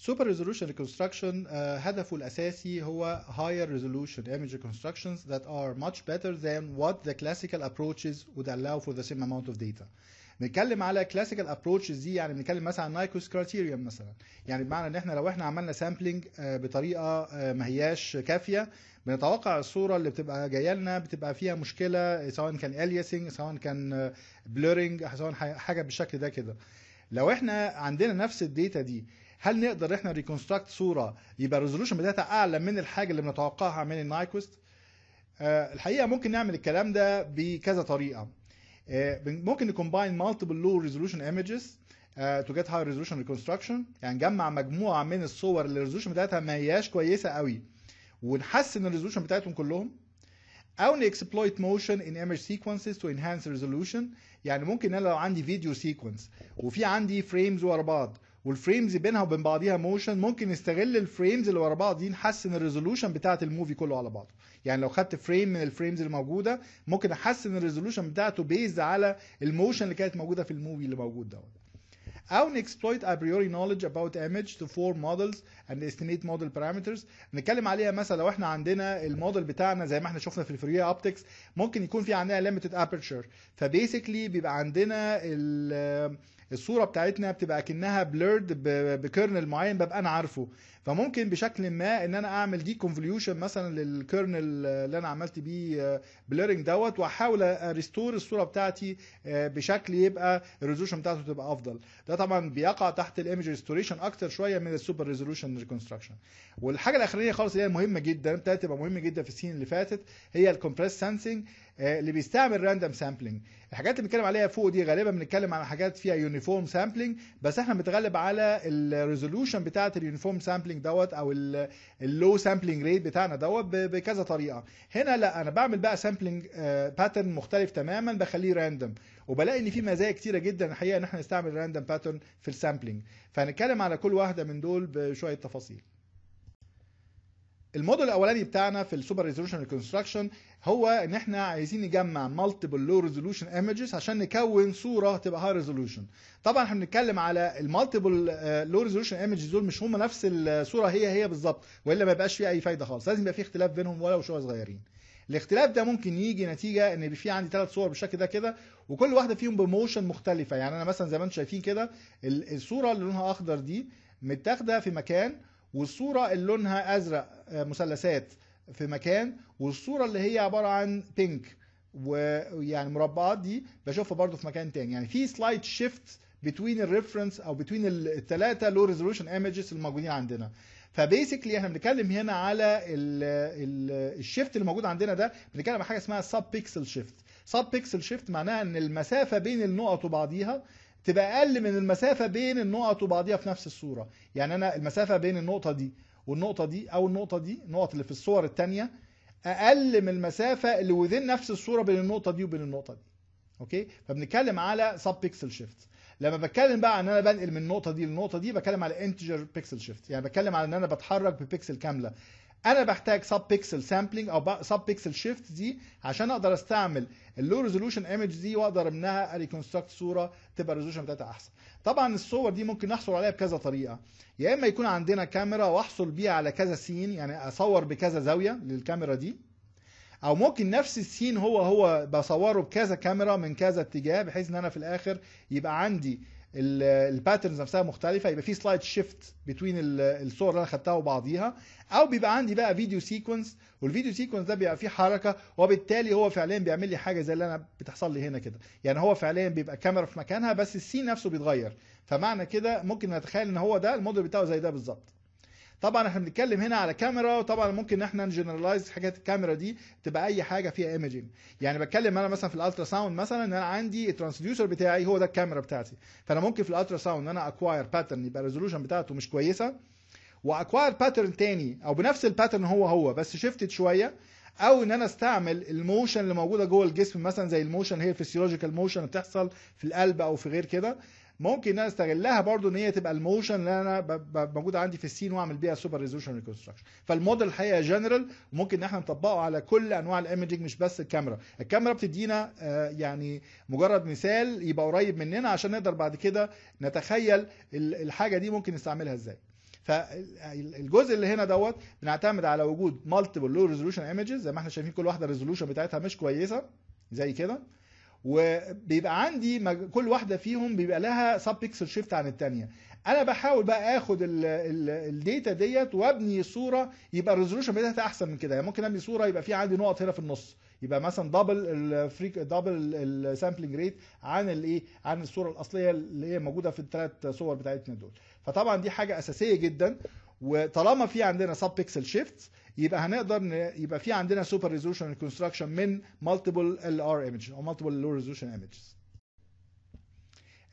سوبر ريزولوشن ريكونستراكشن هدفه الاساسي هو higher resolution image reconstructions that are much better than what the classical approaches would allow for the same amount of data. بنتكلم على كلاسيكال ابروتشز دي يعني بنتكلم مثلا عن نايكوس كرايتيريوم مثلا يعني بمعنى ان احنا لو احنا عملنا سامبلنج آه، بطريقه آه، ما هياش كافيه بنتوقع الصوره اللي بتبقى جايه لنا بتبقى فيها مشكله سواء كان aliasing سواء كان بلورنج آه، سواء حاجه بالشكل ده كده لو احنا عندنا نفس الداتا دي هل نقدر احنا ريكونستراكت صوره يبقى الريزولوشن بتاعتها اعلى من الحاجه اللي بنتوقعها من النايكوست آه الحقيقه ممكن نعمل الكلام ده بكذا طريقه آه ممكن نكومباين مالتيبل لو ريزولوشن ايمجز تو جيت هاي ريزولوشن ريكونستراكشن يعني نجمع مجموعه من الصور اللي الريزولوشن بتاعتها ما هياش كويسه قوي ونحسن الريزولوشن بتاعتهم كلهم او نكسبلويت موشن ان ايمج سيكونسز تو انهانس ريزولوشن يعني ممكن انا لو عندي فيديو سيكونس وفي عندي فريمز ورا بعض والفريمز بينها وبين بعضيها موشن ممكن نستغل الفريمز اللي ورا بعض دي نحسن الريزولوشن بتاعه الموفي كله على بعضه يعني لو خدت فريم من الفريمز الموجوده ممكن احسن الريزولوشن بتاعته بيز على الموشن اللي كانت موجوده في الموفي اللي موجود دوت او نكسبلويت ابريوري نوليدج اباوت ايمج تو فور مودلز اند استيميت موديل بارامترز نتكلم عليها مثلا لو احنا عندنا الموديل بتاعنا زي ما احنا شفنا في الفري اوبتكس ممكن يكون في عندنا ليميتد ابرتشر فبيسكلي بيبقى عندنا ال الصوره بتاعتنا بتبقى كانها بليرد بكيرنل معين ببقى انا عارفه فممكن بشكل ما ان انا اعمل دي كونفوليوشن مثلا للكيرنل اللي انا عملت بيه بليرنج آه، دوت واحاول ريستور الصوره بتاعتي آه، بشكل يبقى الريزولوشن بتاعته تبقى افضل ده طبعا بيقع تحت الايمج ريستوريشن اكتر شويه من السوبر ريزولوشن ريكونستراكشن والحاجه الاخرانيه خالص اللي هي مهمه جدا ابتدت تبقى مهمه جدا في السنين اللي فاتت هي الكومبريس سنسنج آه، اللي بيستعمل راندوم سامبلنج الحاجات اللي بنتكلم عليها فوق دي غالبا بنتكلم على حاجات فيها يونيفورم سامبلنج بس احنا بنتغلب على الريزولوشن بتاعه اليونيفورم سامبلنج سامبلنج دوت او اللو سامبلنج ريت بتاعنا دوت بكذا طريقه هنا لا انا بعمل بقى سامبلنج آه، باترن مختلف تماما بخليه راندوم وبلاقي ان في مزايا كتيره جدا الحقيقه ان احنا نستعمل راندوم باترن في السامبلنج فهنتكلم على كل واحده من دول بشويه تفاصيل الموديل الاولاني بتاعنا في السوبر ريزولوشن ريكونستراكشن هو ان احنا عايزين نجمع مالتيبل لو ريزولوشن ايمجز عشان نكون صوره تبقى هاي ريزولوشن طبعا احنا بنتكلم على المالتيبل لو ريزولوشن ايمجز دول مش هم نفس الصوره هي هي بالظبط والا ما يبقاش فيه اي فايده خالص لازم يبقى في اختلاف بينهم ولو شويه صغيرين الاختلاف ده ممكن يجي نتيجه ان في عندي ثلاث صور بالشكل ده كده وكل واحده فيهم بموشن مختلفه يعني انا مثلا زي ما انتم شايفين كده الصوره اللي لونها اخضر دي متاخده في مكان والصورة اللي لونها أزرق آه، مثلثات في مكان والصورة اللي هي عبارة عن بينك ويعني مربعات دي بشوفها برضو في مكان تاني يعني في سلايد شيفت بتوين الريفرنس او بتوين الثلاثه لو ريزولوشن ايمجز الموجودين عندنا فبيسكلي احنا بنتكلم هنا على الشيفت اللي موجود عندنا ده بنتكلم عن حاجه اسمها سب بيكسل شيفت سب بيكسل شيفت معناها ان المسافه بين النقط وبعضيها تبقى اقل من المسافه بين النقط وبعضيها في نفس الصوره يعني انا المسافه بين النقطه دي والنقطه دي او النقطه دي النقط اللي في الصور الثانيه اقل من المسافه اللي وذين نفس الصوره بين النقطه دي وبين النقطه دي اوكي فبنتكلم على سب بيكسل شيفت لما بتكلم بقى ان انا بنقل من النقطه دي للنقطه دي بتكلم على انتجر بيكسل شيفت يعني بتكلم على ان انا بتحرك ببيكسل كامله انا بحتاج سب بيكسل سامبلنج او سب بيكسل شيفت دي عشان اقدر استعمل اللو ريزولوشن ايمج دي واقدر منها ريكونستراكت صوره تبقى الريزولوشن بتاعتها احسن طبعا الصور دي ممكن نحصل عليها بكذا طريقه يا اما يكون عندنا كاميرا واحصل بيها على كذا سين يعني اصور بكذا زاويه للكاميرا دي او ممكن نفس السين هو هو بصوره بكذا كاميرا من كذا اتجاه بحيث ان انا في الاخر يبقى عندي الباترنز نفسها مختلفه يبقى في سلايد شيفت بتوين الصور اللي انا خدتها وبعضيها او بيبقى عندي بقى فيديو سيكونس والفيديو سيكونس ده بيبقى فيه حركه وبالتالي هو فعليا بيعمل لي حاجه زي اللي انا بتحصل لي هنا كده يعني هو فعليا بيبقى كاميرا في مكانها بس السين نفسه بيتغير فمعنى كده ممكن نتخيل ان هو ده الموديل بتاعه زي ده بالظبط طبعا احنا بنتكلم هنا على كاميرا وطبعا ممكن احنا نجنرالايز حاجات الكاميرا دي تبقى اي حاجه فيها ايمجنج يعني بتكلم انا مثلا في الالترا ساوند مثلا ان انا عندي الترانسديوسر بتاعي هو ده الكاميرا بتاعتي فانا ممكن في الالترا ساوند ان انا اكواير باترن يبقى الريزولوشن بتاعته مش كويسه واكواير باترن تاني او بنفس الباترن هو هو بس شيفتد شويه او ان انا استعمل الموشن اللي موجوده جوه الجسم مثلا زي الموشن هي الفسيولوجيكال موشن بتحصل في القلب او في غير كده ممكن ان انا استغلها برضو ان هي تبقى الموشن اللي انا موجود عندي في السين واعمل بيها سوبر ريزولوشن ريكونستراكشن فالموديل الحقيقه جنرال ممكن ان احنا نطبقه على كل انواع الايمجنج مش بس الكاميرا الكاميرا بتدينا آه، يعني مجرد مثال يبقى قريب مننا عشان نقدر بعد كده نتخيل الحاجه دي ممكن نستعملها ازاي فالجزء اللي هنا دوت بنعتمد على وجود مالتيبل لو ريزولوشن ايمجز زي ما احنا شايفين كل واحده الريزولوشن بتاعتها مش كويسه زي كده وبيبقى عندي كل واحده فيهم بيبقى لها سب بيكسل شيفت عن الثانيه انا بحاول بقى اخد الداتا ديت وابني صوره يبقى الريزولوشن بتاعتها احسن من كده يعني ممكن ابني صوره يبقى في عندي نقط هنا في النص يبقى مثلا دبل الفريك دبل السامبلنج ريت عن الايه عن الصوره الاصليه اللي هي موجوده في الثلاث صور بتاعتنا دول فطبعا دي حاجه اساسيه جدا وطالما في عندنا سب بيكسل شيفت يبقى هنقدر ن... يبقى في عندنا سوبر ريزولوشن كونستراكشن من مالتيبل ال ار ايمج او مالتيبل لو ريزولوشن ايمجز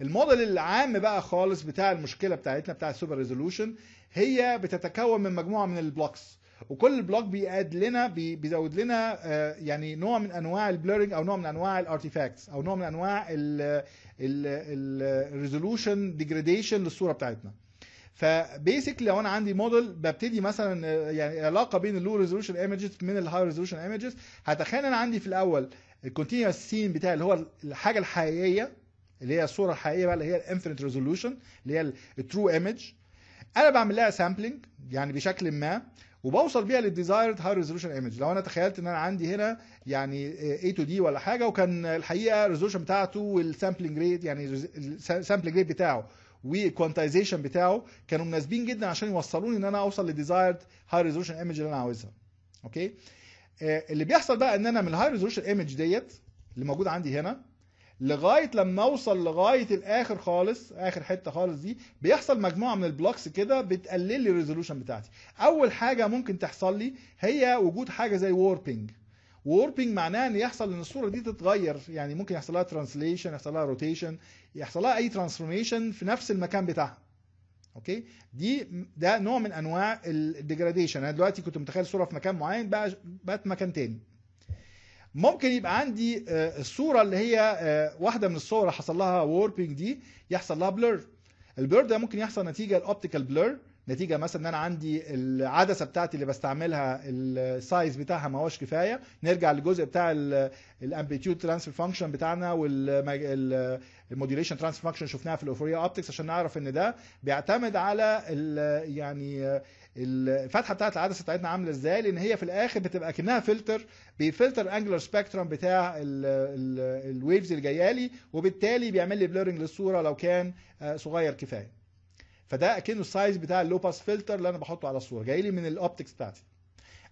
الموديل العام بقى خالص بتاع المشكله بتاعتنا بتاع السوبر ريزولوشن هي بتتكون من مجموعه من البلوكس وكل بلوك بيقاد لنا بيزود لنا آه، يعني نوع من انواع البلورنج او نوع من انواع الارتيفاكتس او نوع من انواع الريزولوشن ديجريديشن للصوره بتاعتنا فبيسك لو انا عندي موديل ببتدي مثلا آه، يعني علاقه بين اللو ريزولوشن ايمجز من الهاي ريزولوشن ايمجز هتخيل انا عندي في الاول الكونتينوس سين بتاعي اللي هو الحاجه الحقيقيه اللي هي الصوره الحقيقيه بقى اللي هي الانفينيت ريزولوشن اللي هي الترو ايمج انا بعمل لها سامبلنج يعني بشكل ما وبوصل بيها للديزايرد هاي ريزولوشن ايمج لو انا تخيلت ان انا عندي هنا يعني اي تو دي ولا حاجه وكان الحقيقه الريزولوشن بتاعته والسامبلنج ريت يعني السامبلنج ريت بتاعه والكوانتايزيشن بتاعه كانوا مناسبين جدا عشان يوصلوني ان انا اوصل للديزايرد هاي ريزولوشن ايمج اللي انا عاوزها اوكي آه، اللي بيحصل بقى ان انا من الهاي ريزولوشن ايمج ديت اللي موجود عندي هنا لغايه لما اوصل لغايه الاخر خالص اخر حته خالص دي بيحصل مجموعه من البلوكس كده بتقلل لي الريزولوشن بتاعتي اول حاجه ممكن تحصل لي هي وجود حاجه زي ووربنج ووربنج معناه ان يحصل ان الصوره دي تتغير يعني ممكن يحصل لها ترانسليشن يحصل لها روتيشن يحصل لها اي ترانسفورميشن في نفس المكان بتاعها اوكي دي ده نوع من انواع الديجراديشن انا دلوقتي كنت متخيل صوره في مكان معين بقى بقت مكان تاني ممكن يبقى عندي آه، الصوره اللي هي آه، واحده من الصور حصل لها ووربنج دي يحصل لها بلر البلر ده ممكن يحصل نتيجه الاوبتيكال بلر نتيجه مثلا ان انا عندي العدسه بتاعتي اللي بستعملها السايز بتاعها ما هوش كفايه نرجع للجزء بتاع الامبليتيود ترانسفير فانكشن بتاعنا والموديوليشن ترانسفير فانكشن شفناها في الاوفوريا اوبتكس عشان نعرف ان ده بيعتمد على يعني الفتحه بتاعت العدسه بتاعتنا عامله ازاي لان هي في الاخر بتبقى كانها فلتر بيفلتر انجلر سبيكترم بتاع الويفز اللي جايه لي وبالتالي بيعمل لي بلورنج للصوره لو كان آه، صغير كفايه فده اكنه السايز بتاع اللو باس فلتر اللي انا بحطه على الصوره جاي لي من الاوبتكس بتاعتي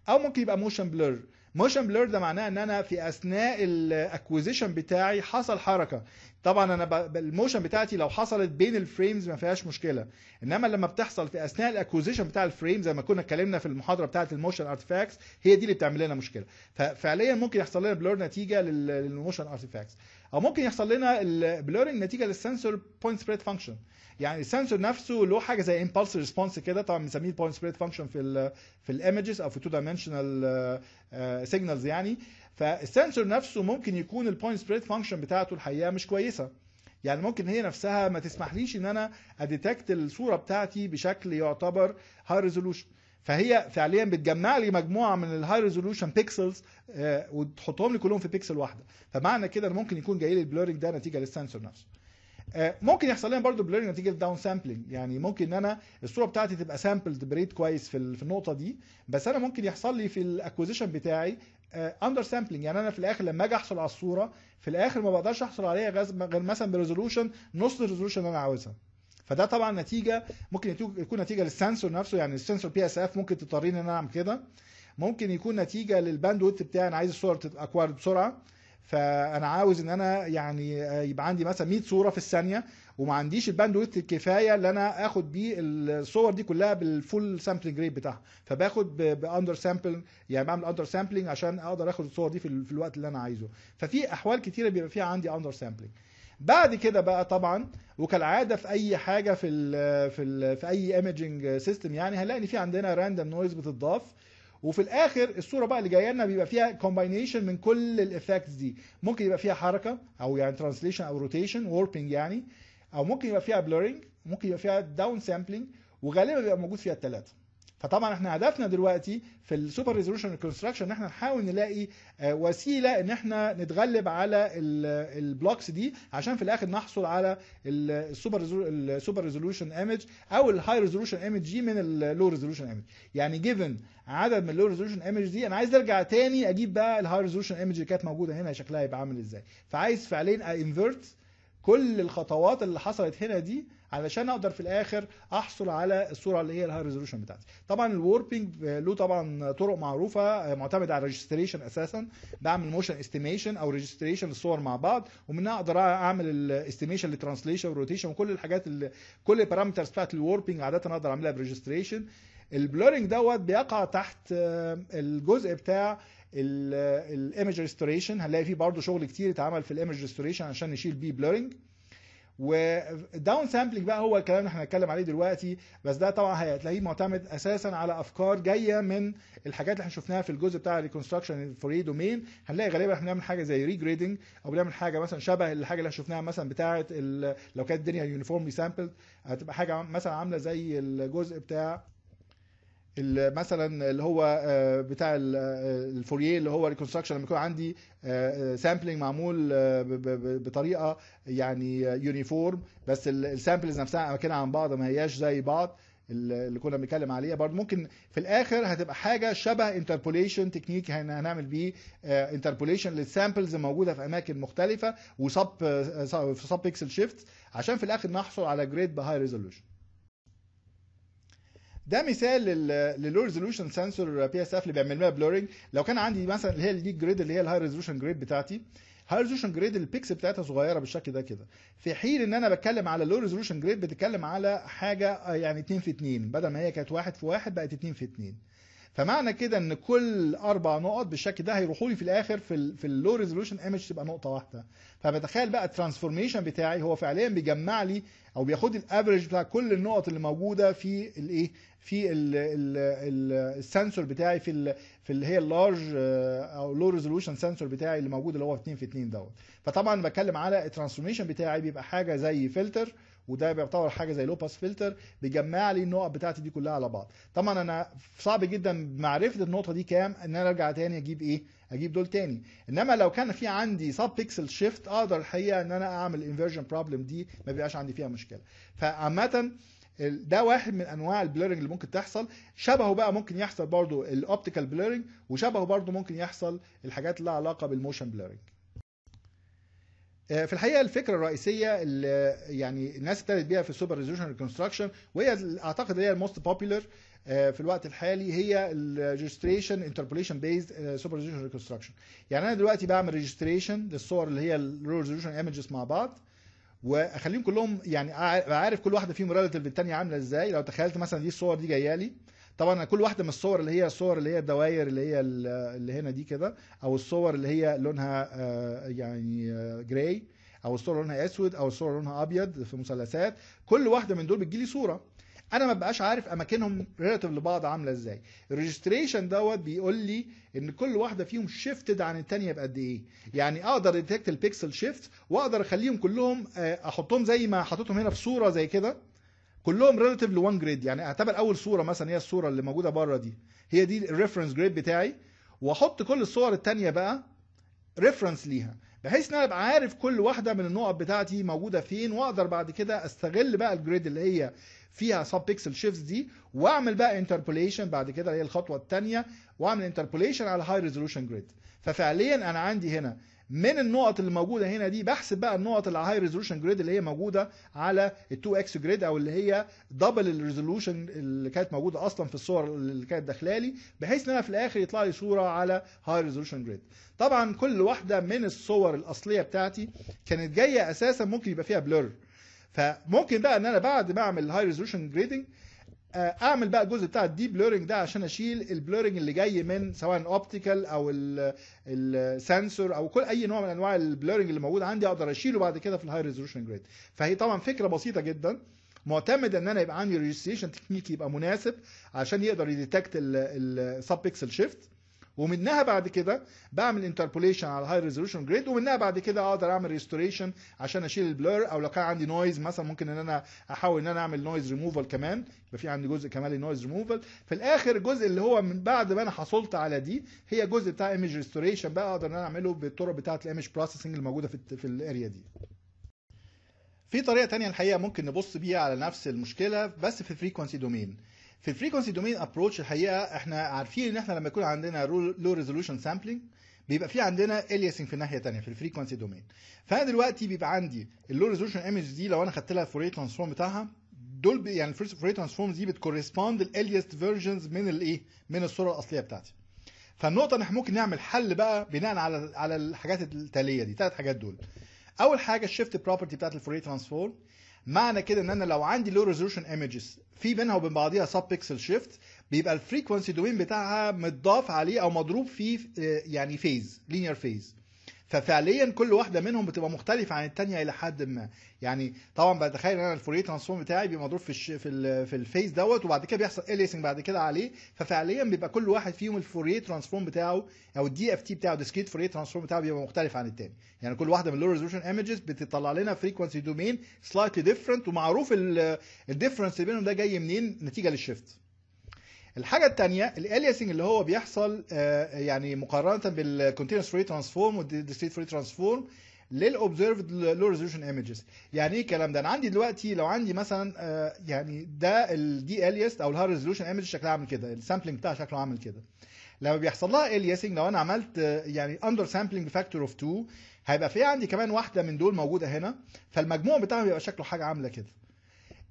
او ممكن يبقى موشن بلر موشن بلور ده معناه ان انا في اثناء الاكوزيشن بتاعي حصل حركه طبعا انا الموشن بتاعتي لو حصلت بين الفريمز ما فيهاش مشكله انما لما بتحصل في اثناء الاكوزيشن بتاع الفريم زي ما كنا اتكلمنا في المحاضره بتاعه الموشن ارتفاكس هي دي اللي بتعمل لنا مشكله ففعليا ممكن يحصل لنا بلور نتيجه للموشن ارتفاكس او ممكن يحصل لنا البلورنج نتيجه للسنسور بوينت سبريد فانكشن يعني السنسور نفسه له حاجه زي امبلس ريسبونس كده طبعا بنسميه بوينت سبريد فانكشن في الـ في الايمجز او في تو دايمنشنال سيجنالز آه، يعني فالسنسور نفسه ممكن يكون البوينت سبريد فانكشن بتاعته الحقيقه مش كويسه يعني ممكن هي نفسها ما تسمحليش ان انا اديتكت الصوره بتاعتي بشكل يعتبر هاي ريزولوشن فهي فعليا بتجمع لي مجموعه من الهاي ريزولوشن بيكسلز وتحطهم لي كلهم في بيكسل واحده فمعنى كده ممكن يكون جاي لي البلورنج ده نتيجه للسنسور نفسه آه، ممكن يحصل لنا برضه بلير نتيجه داون سامبلنج يعني ممكن ان انا الصوره بتاعتي تبقى سامبلد بريد كويس في النقطه دي بس انا ممكن يحصل لي في الاكوزيشن بتاعي اندر آه، سامبلنج يعني انا في الاخر لما اجي احصل على الصوره في الاخر ما بقدرش احصل عليها غير مثلا بريزولوشن نص الريزولوشن اللي انا عاوزها فده طبعا نتيجه ممكن يكون نتيجه للسنسور نفسه يعني السنسور بي اس اف ممكن تضطرني ان انا اعمل كده ممكن يكون نتيجه للباند ويت بتاعي انا عايز الصوره تتاكوار بسرعه فانا عاوز ان انا يعني آه، يبقى عندي مثلا 100 صوره في الثانيه وما عنديش الباندويت الكفايه اللي انا اخد بيه الصور دي كلها بالفول سامبلنج ريت بتاعها فباخد باندر سامبل يعني بعمل اندر سامبلنج عشان اقدر اخد الصور دي في الوقت اللي انا عايزه ففي احوال كتيره بيبقى فيها عندي اندر سامبلنج بعد كده بقى طبعا وكالعاده في اي حاجه في الـ في الـ في اي ايمجنج سيستم يعني هنلاقي ان في عندنا راندوم نويز بتضاف وفي الاخر الصوره بقى اللي جايه لنا بيبقى فيها كومباينيشن من كل الايفكتس دي ممكن يبقى فيها حركه او يعني ترانسليشن او روتيشن ووربنج يعني او ممكن يبقى فيها بلورنج ممكن يبقى فيها داون سامبلنج وغالبا بيبقى موجود فيها الثلاثه فطبعا احنا هدفنا دلوقتي في السوبر ريزولوشن كونستراكشن ان احنا نحاول نلاقي آه، وسيله ان احنا نتغلب على البلوكس دي عشان في الاخر نحصل على السوبر السوبر ريزولوشن ايمج او الهاي ريزولوشن ايمج دي من اللو ريزولوشن ايمج يعني جيفن عدد من اللو ريزولوشن ايمج دي انا عايز ارجع تاني اجيب بقى الهاي ريزولوشن ايمج اللي كانت موجوده هنا شكلها هيبقى عامل ازاي فعايز فعليا انفيرت كل الخطوات اللي حصلت هنا دي علشان اقدر في الاخر احصل على الصوره اللي هي الهاي ريزولوشن بتاعتي طبعا الوربنج له طبعا طرق معروفه معتمده على الريجستريشن اساسا بعمل موشن استيميشن او ريجستريشن الصور مع بعض ومنها اقدر اعمل الاستيميشن للترانسليشن والروتيشن وكل الحاجات اللي كل البارامترز بتاعت الوربنج عاده اقدر اعملها بريجستريشن البلورنج دوت بيقع تحت آه، الجزء بتاع الايمج ريستوريشن هنلاقي فيه برضه شغل كتير اتعمل في الايمج ريستوريشن عشان نشيل بيه بلورنج وداون سامبلنج بقى هو الكلام اللي احنا هنتكلم عليه دلوقتي بس ده طبعا هتلاقيه معتمد اساسا على افكار جايه من الحاجات اللي احنا شفناها في الجزء بتاع الريكونستراكشن فور اي دومين هنلاقي غالبا احنا بنعمل حاجه زي ريجريدنج او بنعمل حاجه مثلا شبه الحاجه اللي احنا شفناها مثلا بتاعه لو كانت الدنيا يونيفورملي سامبل هتبقى حاجه مثلا عامله زي الجزء بتاع مثلا اللي هو آه، بتاع آه، الفوريه اللي هو ريكونستراكشن لما يكون عندي سامبلنج آه، معمول بطريقه يعني يونيفورم بس السامبلز نفسها اماكنها عن بعض ما هياش زي بعض اللي كنا بنتكلم عليها برضه ممكن في الاخر هتبقى حاجه شبه انتربوليشن تكنيك هنعمل بيه انتربوليشن للسامبلز الموجوده في اماكن مختلفه وسب في بيكسل شيفت عشان في الاخر نحصل على جريد بهاي ريزولوشن ده مثال للو ريزولوشن سنسور بي اس اف اللي بيعمل لها بلورنج لو كان عندي مثلا اللي هي الجيك جريد اللي هي الهاي ريزولوشن جريد بتاعتي هاي ريزولوشن جريد البيكس بتاعتها صغيره بالشكل ده كده في حين ان انا بتكلم على لو ريزولوشن جريد بتتكلم على حاجه يعني 2 في 2 بدل ما هي كانت 1 في 1 بقت 2 في 2 فمعنى كده ان كل اربع نقط بالشكل ده هيروحوا لي في الاخر في الـ في اللو ريزولوشن ايمج تبقى نقطه واحده فبتخيل بقى الترانسفورميشن بتاعي هو فعليا بيجمع لي او بياخد الافرج بتاع كل النقط اللي موجوده في الايه في السنسور بتاعي في الـ في اللي هي اللارج آه، او لو ريزولوشن سنسور بتاعي اللي موجود اللي هو 2 في 2 دوت فطبعا بتكلم على الترانسفورميشن بتاعي بيبقى حاجه زي فلتر وده بيعتبر حاجه زي لو باس فلتر بيجمع لي النقط بتاعتي دي كلها على بعض طبعا انا صعب جدا معرفه النقطه دي كام ان انا ارجع تاني اجيب ايه اجيب دول تاني انما لو كان في عندي سب بيكسل شيفت اقدر الحقيقه ان انا اعمل انفيرجن بروبلم دي ما بيبقاش عندي فيها مشكله فعامه ده واحد من انواع البليرنج اللي ممكن تحصل شبهه بقى ممكن يحصل برضو الاوبتيكال بليرنج وشبهه برضو ممكن يحصل الحاجات اللي لها علاقه بالموشن بليرنج آه، في الحقيقه الفكره الرئيسيه اللي يعني الناس ابتدت بيها في السوبر ريزولوشن ريكونستراكشن وهي اعتقد هي الموست بوبيلر آه، في الوقت الحالي هي الريجستريشن انتربوليشن بيزد سوبر ريزولوشن ريكونستراكشن يعني انا دلوقتي بعمل ريجستريشن للصور اللي هي اللو ريزولوشن ايمجز مع بعض واخليهم كلهم يعني عارف كل واحده فيهم ريلاتيف للثانيه عامله ازاي لو تخيلت مثلا دي الصور دي جايه لي طبعا كل واحده من الصور اللي هي الصور اللي هي الدواير اللي هي اللي هنا دي كده او الصور اللي هي لونها آه، يعني جراي آه، او الصور لونها اسود او الصور لونها ابيض في مثلثات كل واحده من دول بتجيلي صوره انا ما بقاش عارف اماكنهم ريلاتيف لبعض عامله ازاي الريجستريشن دوت بيقول لي ان كل واحده فيهم شيفتد عن الثانيه بقد ايه يعني اقدر ديتكت البيكسل شيفت واقدر اخليهم كلهم آه، احطهم زي ما حطيتهم هنا في صوره زي كده كلهم ريلاتيف ل1 جريد يعني اعتبر اول صوره مثلا هي الصوره اللي موجوده بره دي هي دي الريفرنس جريد بتاعي واحط كل الصور الثانيه بقى ريفرنس ليها بحيث ان انا ابقى عارف كل واحده من النقط بتاعتي موجوده فين واقدر بعد كده استغل بقى الجريد اللي هي فيها سب بيكسل شيفز دي واعمل بقى انتربوليشن بعد كده اللي هي الخطوه الثانيه واعمل انتربوليشن على هاي ريزولوشن جريد ففعليا انا عندي هنا من النقط اللي موجوده هنا دي بحسب بقى النقط اللي على هاي ريزولوشن جريد اللي هي موجوده على ال 2 اكس جريد او اللي هي دبل الريزولوشن اللي كانت موجوده اصلا في الصور اللي كانت داخله لي بحيث ان انا في الاخر يطلع لي صوره على هاي ريزولوشن جريد طبعا كل واحده من الصور الاصليه بتاعتي كانت جايه اساسا ممكن يبقى فيها بلور فممكن بقى ان انا بعد ما اعمل الهاي ريزولوشن جريدنج آه، اعمل بقى الجزء بتاع الديب بلورنج ده عشان اشيل البلورنج اللي جاي من سواء اوبتيكال او السنسور او كل اي نوع من انواع البلورنج اللي موجود عندي اقدر اشيله بعد كده في الهاي ريزولوشن جريد فهي طبعا فكره بسيطه جدا معتمد ان انا يبقى عندي ريجستريشن تكنيك يبقى مناسب عشان يقدر يديتكت السب بيكسل شيفت ومنها بعد كده بعمل انتربوليشن على الهاي ريزولوشن جريد ومنها بعد كده اقدر اعمل ريستوريشن عشان اشيل البلور او لو كان عندي نويز مثلا ممكن ان انا احاول ان انا اعمل نويز ريموفال كمان يبقى في عندي جزء كمان نويز ريموفال في الاخر الجزء اللي هو من بعد ما انا حصلت على دي هي جزء بتاع ايمج ريستوريشن بقى اقدر ان انا اعمله بالطرق بتاعه الايمج بروسيسنج اللي موجوده في في الاريا دي في طريقه تانية الحقيقه ممكن نبص بيها على نفس المشكله بس في فريكونسي دومين في الفريكونسي دومين ابروتش الحقيقه احنا عارفين ان احنا لما يكون عندنا لو ريزولوشن سامبلنج بيبقى في عندنا اليسنج في الناحيه الثانيه في الفريكونسي دومين فانا دلوقتي بيبقى عندي اللو ريزولوشن ايمج دي لو انا خدت لها فوري ترانسفورم بتاعها دول يعني الفوري ترانسفورم دي بتكورسبوند الاليست فيرجنز من الايه من الصوره الاصليه بتاعتي فالنقطه ان احنا ممكن نعمل حل بقى بناء على على الحاجات التاليه دي ثلاث حاجات دول اول حاجه الشيفت بروبرتي بتاعت الفوري ترانسفورم معنى كده ان انا لو عندي لو ريزولوشن ايمجز في بينها وبين بعضيها سب بيكسل شيفت بيبقى الفريكونسي دومين بتاعها متضاف عليه او مضروب فيه آه، يعني فيز لينير فيز ففعليا كل واحده منهم بتبقى مختلفه عن الثانيه الى حد ما يعني طبعا بتخيل انا الفوري ترانسفورم بتاعي بيبقى مضروب في الش... في, ال... في الفيس دوت وبعد كده بيحصل اليسنج بعد كده عليه ففعليا بيبقى كل واحد فيهم الفوري ترانسفورم بتاعه او الدي اف تي بتاعه ديسكريت فوري ترانسفورم بتاعه بيبقى مختلف عن الثاني يعني كل واحده من اللو ريزولوشن ايمجز بتطلع لنا فريكوانسي دومين سلايتلي ديفرنت ومعروف الديفرنس بينهم ده جاي منين نتيجه للشيفت الحاجه الثانيه الاليسنج اللي هو بيحصل آه، يعني مقارنه بالكونتينوس فري ترانسفورم والديستريت فري ترانسفورم للاوبزرفد لو ريزولوشن ايمجز يعني ايه الكلام ده انا عندي دلوقتي لو عندي مثلا آه، يعني ده الدي اليست او الهاي ريزولوشن ايمج شكلها عامل كده السامبلنج بتاعها شكله عامل كده لما بيحصل لها اليسنج لو انا عملت آه، يعني اندر سامبلنج فاكتور اوف 2 هيبقى في عندي كمان واحده من دول موجوده هنا فالمجموع بتاعها بيبقى شكله حاجه عامله كده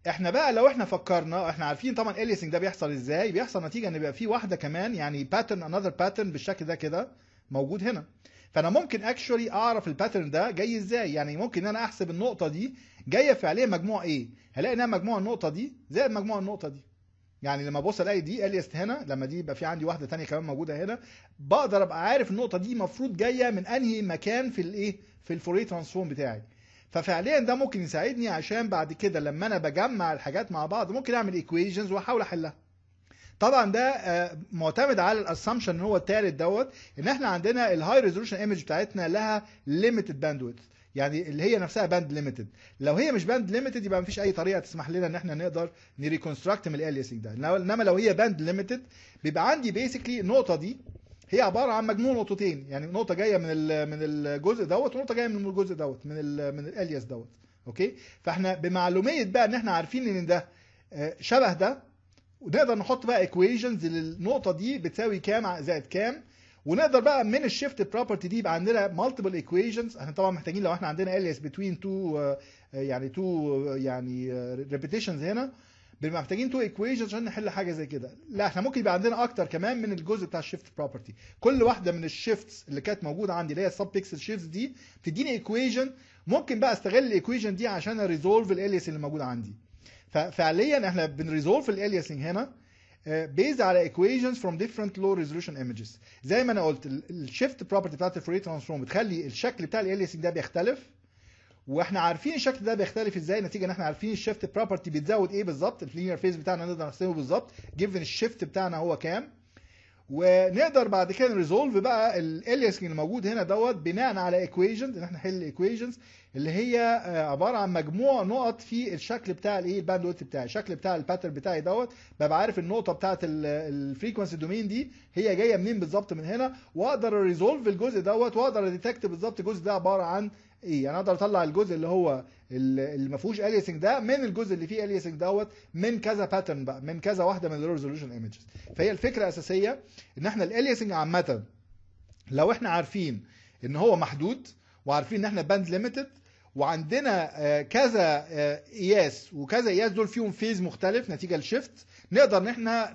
احنا بقى لو احنا فكرنا احنا عارفين طبعا اليسنج ده بيحصل ازاي بيحصل نتيجه ان بيبقى في واحده كمان يعني باترن انذر باترن بالشكل ده كده موجود هنا فانا ممكن اكشولي اعرف الباترن ده جاي ازاي يعني ممكن ان انا احسب النقطه دي جايه فعليا مجموع ايه هلاقي انها مجموع النقطه دي زائد مجموع النقطه دي يعني لما ابص الاقي دي اليست هنا لما دي يبقى في عندي واحده ثانيه كمان موجوده هنا بقدر ابقى عارف النقطه دي المفروض جايه من انهي مكان في الايه في الفوري ترانسفورم بتاعي ففعليا ده ممكن يساعدني عشان بعد كده لما انا بجمع الحاجات مع بعض ممكن اعمل ايكويشنز واحاول احلها طبعا ده آه، معتمد على الاسامبشن اللي هو الثالث دوت ان احنا عندنا الهاي ريزولوشن ايمج بتاعتنا لها ليميتد باندويث يعني اللي هي نفسها باند ليميتد لو هي مش باند ليميتد يبقى مفيش اي طريقه تسمح لنا ان احنا نقدر نريكونستراكت من الاليسنج ده انما لو هي باند ليميتد بيبقى عندي بيسكلي النقطه دي هي عباره عن مجموع نقطتين يعني نقطه جايه من من الجزء دوت ونقطه جايه من الجزء دوت من الـ من الالياس دوت اوكي فاحنا بمعلوميه بقى ان احنا عارفين ان ده آه، شبه ده ونقدر نحط بقى ايكويشنز للنقطه دي بتساوي كام زائد كام ونقدر بقى من الشيفت بروبرتي دي يبقى عندنا مالتيبل ايكويشنز احنا طبعا محتاجين لو احنا عندنا الياس بتوين تو يعني تو آه، يعني ريبيتيشنز آه، هنا بنبقى محتاجين تو ايكويشنز عشان نحل حاجه زي كده لا احنا ممكن يبقى عندنا اكتر كمان من الجزء بتاع الشيفت بروبرتي كل واحده من الشيفتس اللي كانت موجوده عندي اللي هي السب بيكسل شيفتس دي بتديني ايكويشن ممكن بقى استغل الايكويشن دي عشان اريزولف الالياس اللي موجود عندي ففعليا احنا بنريزولف الاليسنج هنا بيز آه، على ايكويشنز فروم ديفرنت لو ريزولوشن ايمجز زي ما انا قلت الشيفت بروبرتي بتاعت الفوري ترانسفورم بتخلي الشكل بتاع الاليسنج ده بيختلف واحنا عارفين الشكل ده بيختلف ازاي نتيجه ان احنا عارفين الشيفت بروبرتي بتزود ايه بالظبط الفلينير فيز بتاعنا نقدر نحسبه بالظبط جيفن الشيفت بتاعنا هو كام ونقدر بعد كده نريزولف بقى اللي موجود هنا دوت بناء على ايكويشنز ان احنا نحل ايكويشنز اللي هي آه، عباره عن مجموع نقط في الشكل بتاع الايه الباند ويت بتاعي الشكل بتاع الباترن بتاعي دوت ببقى عارف النقطه بتاعه الفريكونسي دومين دي هي جايه منين بالظبط من هنا واقدر اريزولف الجزء دوت واقدر اديتكت بالظبط الجزء ده عباره عن ايه يعني اقدر اطلع الجزء اللي هو اللي ما فيهوش اليسنج ده من الجزء اللي فيه اليسنج دوت من كذا باترن بقى من كذا واحده من الريزولوشن ايمجز فهي الفكره الاساسيه ان احنا الاليسنج عامه لو احنا عارفين ان هو محدود وعارفين ان احنا باند ليميتد وعندنا آه، كذا قياس آه، وكذا قياس دول فيهم فيز مختلف نتيجه للشيفت نقدر ان احنا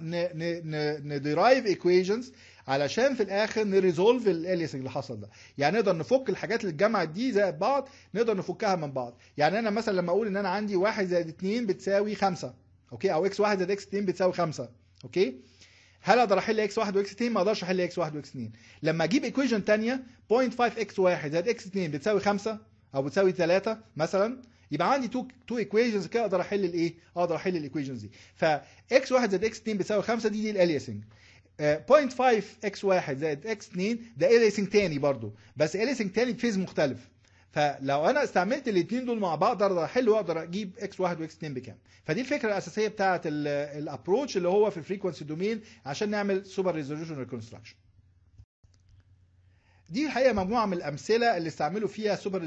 ندرايف ايكويشنز علشان في الاخر نريزولف الاليسنج اللي حصل ده يعني نقدر نفك الحاجات اللي اتجمعت دي زائد بعض نقدر نفكها من بعض يعني انا مثلا لما اقول ان انا عندي 1 زائد 2 بتساوي 5 اوكي او اكس 1 زائد اكس 2 بتساوي 5 اوكي هل اقدر احل اكس 1 واكس 2 ما اقدرش احل اكس 1 واكس 2 لما اجيب ايكويشن ثانيه 0.5 اكس 1 زائد اكس 2 بتساوي 5 او بتساوي 3 مثلا يبقى عندي تو تو ايكويشنز كده اقدر احل الايه؟ اقدر احل الايكويشنز دي. ف x1 زائد x2 بتساوي 5 دي دي الاليسنج. 0.5 اكس 1 زائد اكس 2 ده اليسنج تاني برضو بس اليسنج تاني بفيز مختلف فلو انا استعملت الاثنين دول مع بعض اقدر احل واقدر اجيب اكس 1 واكس 2 بكام فدي الفكره الاساسيه بتاعه الابروتش اللي هو في الفريكونسي دومين عشان نعمل سوبر ريزولوشن ريكونستراكشن دي الحقيقه مجموعه من الامثله اللي استعملوا فيها سوبر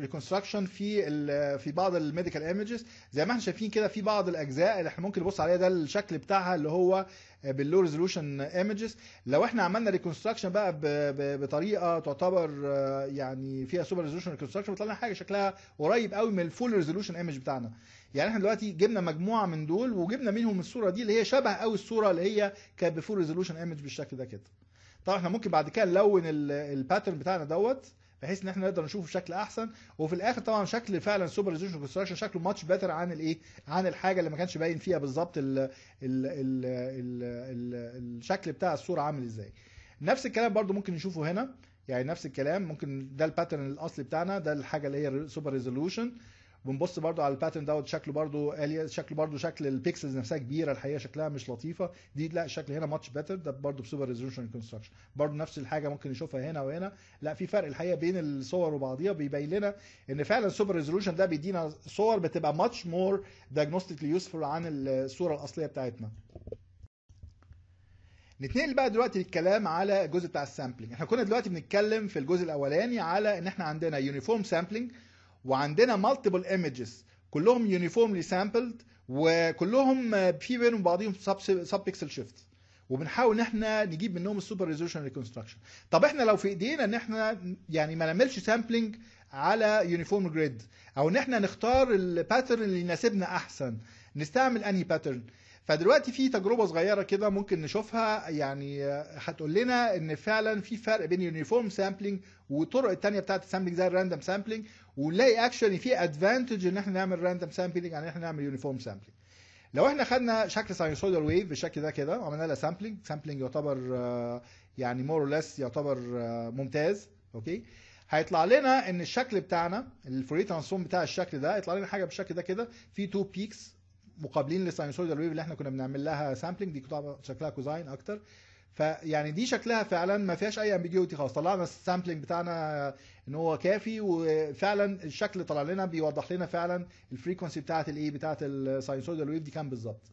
ريكونستراكشن في في بعض الميديكال ايمجز زي ما احنا شايفين كده في بعض الاجزاء اللي احنا ممكن نبص عليها ده الشكل بتاعها اللي هو باللو ريزولوشن ايمجز لو احنا عملنا ريكونستراكشن بقى بطريقه تعتبر آه، يعني فيها سوبر ريزولوشن ريكونستراكشن بيطلع حاجه شكلها قريب قوي من الفول ريزولوشن ايمج بتاعنا يعني احنا دلوقتي جبنا مجموعه من دول وجبنا منهم الصوره دي اللي هي شبه قوي الصوره اللي هي كانت بفول ريزولوشن ايمج بالشكل ده كده طبعا احنا ممكن بعد كده نلون الباترن بتاعنا دوت بحيث ان احنا نقدر نشوفه بشكل احسن وفي الاخر طبعا شكل فعلا سوبر ريزوليوشن كونستراكشن شكله ماتش بيتر عن الايه عن الحاجه اللي ما كانش باين فيها بالظبط الشكل بتاع الصوره عامل ازاي نفس الكلام برده ممكن نشوفه هنا يعني نفس الكلام ممكن ده الباترن الاصلي بتاعنا ده الحاجه اللي هي سوبر ريزوليوشن بنبص برضو على الباترن دوت شكله برضو شكله برضو شكل البيكسلز نفسها كبيره الحقيقه شكلها مش لطيفه دي لا الشكل هنا ماتش بيتر ده برضو بسوبر ريزولوشن كونستراكشن برضو نفس الحاجه ممكن نشوفها هنا وهنا لا في فرق الحقيقه بين الصور وبعضيها بيبين لنا ان فعلا سوبر ريزولوشن ده بيدينا صور بتبقى ماتش مور دايجنوستيكلي يوسفول عن الصوره الاصليه بتاعتنا نتنقل بقى دلوقتي للكلام على الجزء بتاع السامبلنج احنا كنا دلوقتي بنتكلم في الجزء الاولاني على ان احنا عندنا يونيفورم سامبلنج وعندنا مالتيبل ايمجز كلهم يونيفورملي سامبلد وكلهم في بينهم بعضهم سب بيكسل شيفت وبنحاول ان احنا نجيب منهم السوبر ريزولوشن ريكونستراكشن طب احنا لو في ايدينا ان احنا يعني ما نعملش سامبلنج على يونيفورم جريد او ان احنا نختار الباترن اللي يناسبنا احسن نستعمل انهي باترن فدلوقتي في تجربه صغيره كده ممكن نشوفها يعني هتقول لنا ان فعلا في فرق بين يونيفورم سامبلنج والطرق التانية بتاعه السامبلنج زي الراندوم سامبلنج ونلاقي اكشولي في ادفانتج ان احنا نعمل راندوم سامبلنج عن ان احنا نعمل يونيفورم سامبلنج لو احنا خدنا شكل ساينسويدال ويف بالشكل ده كده وعملنا لها سامبلنج سامبلنج يعتبر آه، يعني مور اور ليس يعتبر آه، ممتاز اوكي هيطلع لنا ان الشكل بتاعنا الفوري ترانسفورم بتاع الشكل ده هيطلع لنا حاجه بالشكل ده كده في تو بيكس مقابلين للساينسويدال ويف اللي احنا كنا بنعمل لها سامبلنج دي طبعا شكلها كوزاين اكتر فيعني دي شكلها فعلا ما فيهاش اي امبيجيوتي خالص طلعنا السامبلنج بتاعنا ان هو كافي وفعلا الشكل طلع لنا بيوضح لنا فعلا الفريكونسي بتاعه الايه بتاعه الساينسويدال ويف دي كام بالظبط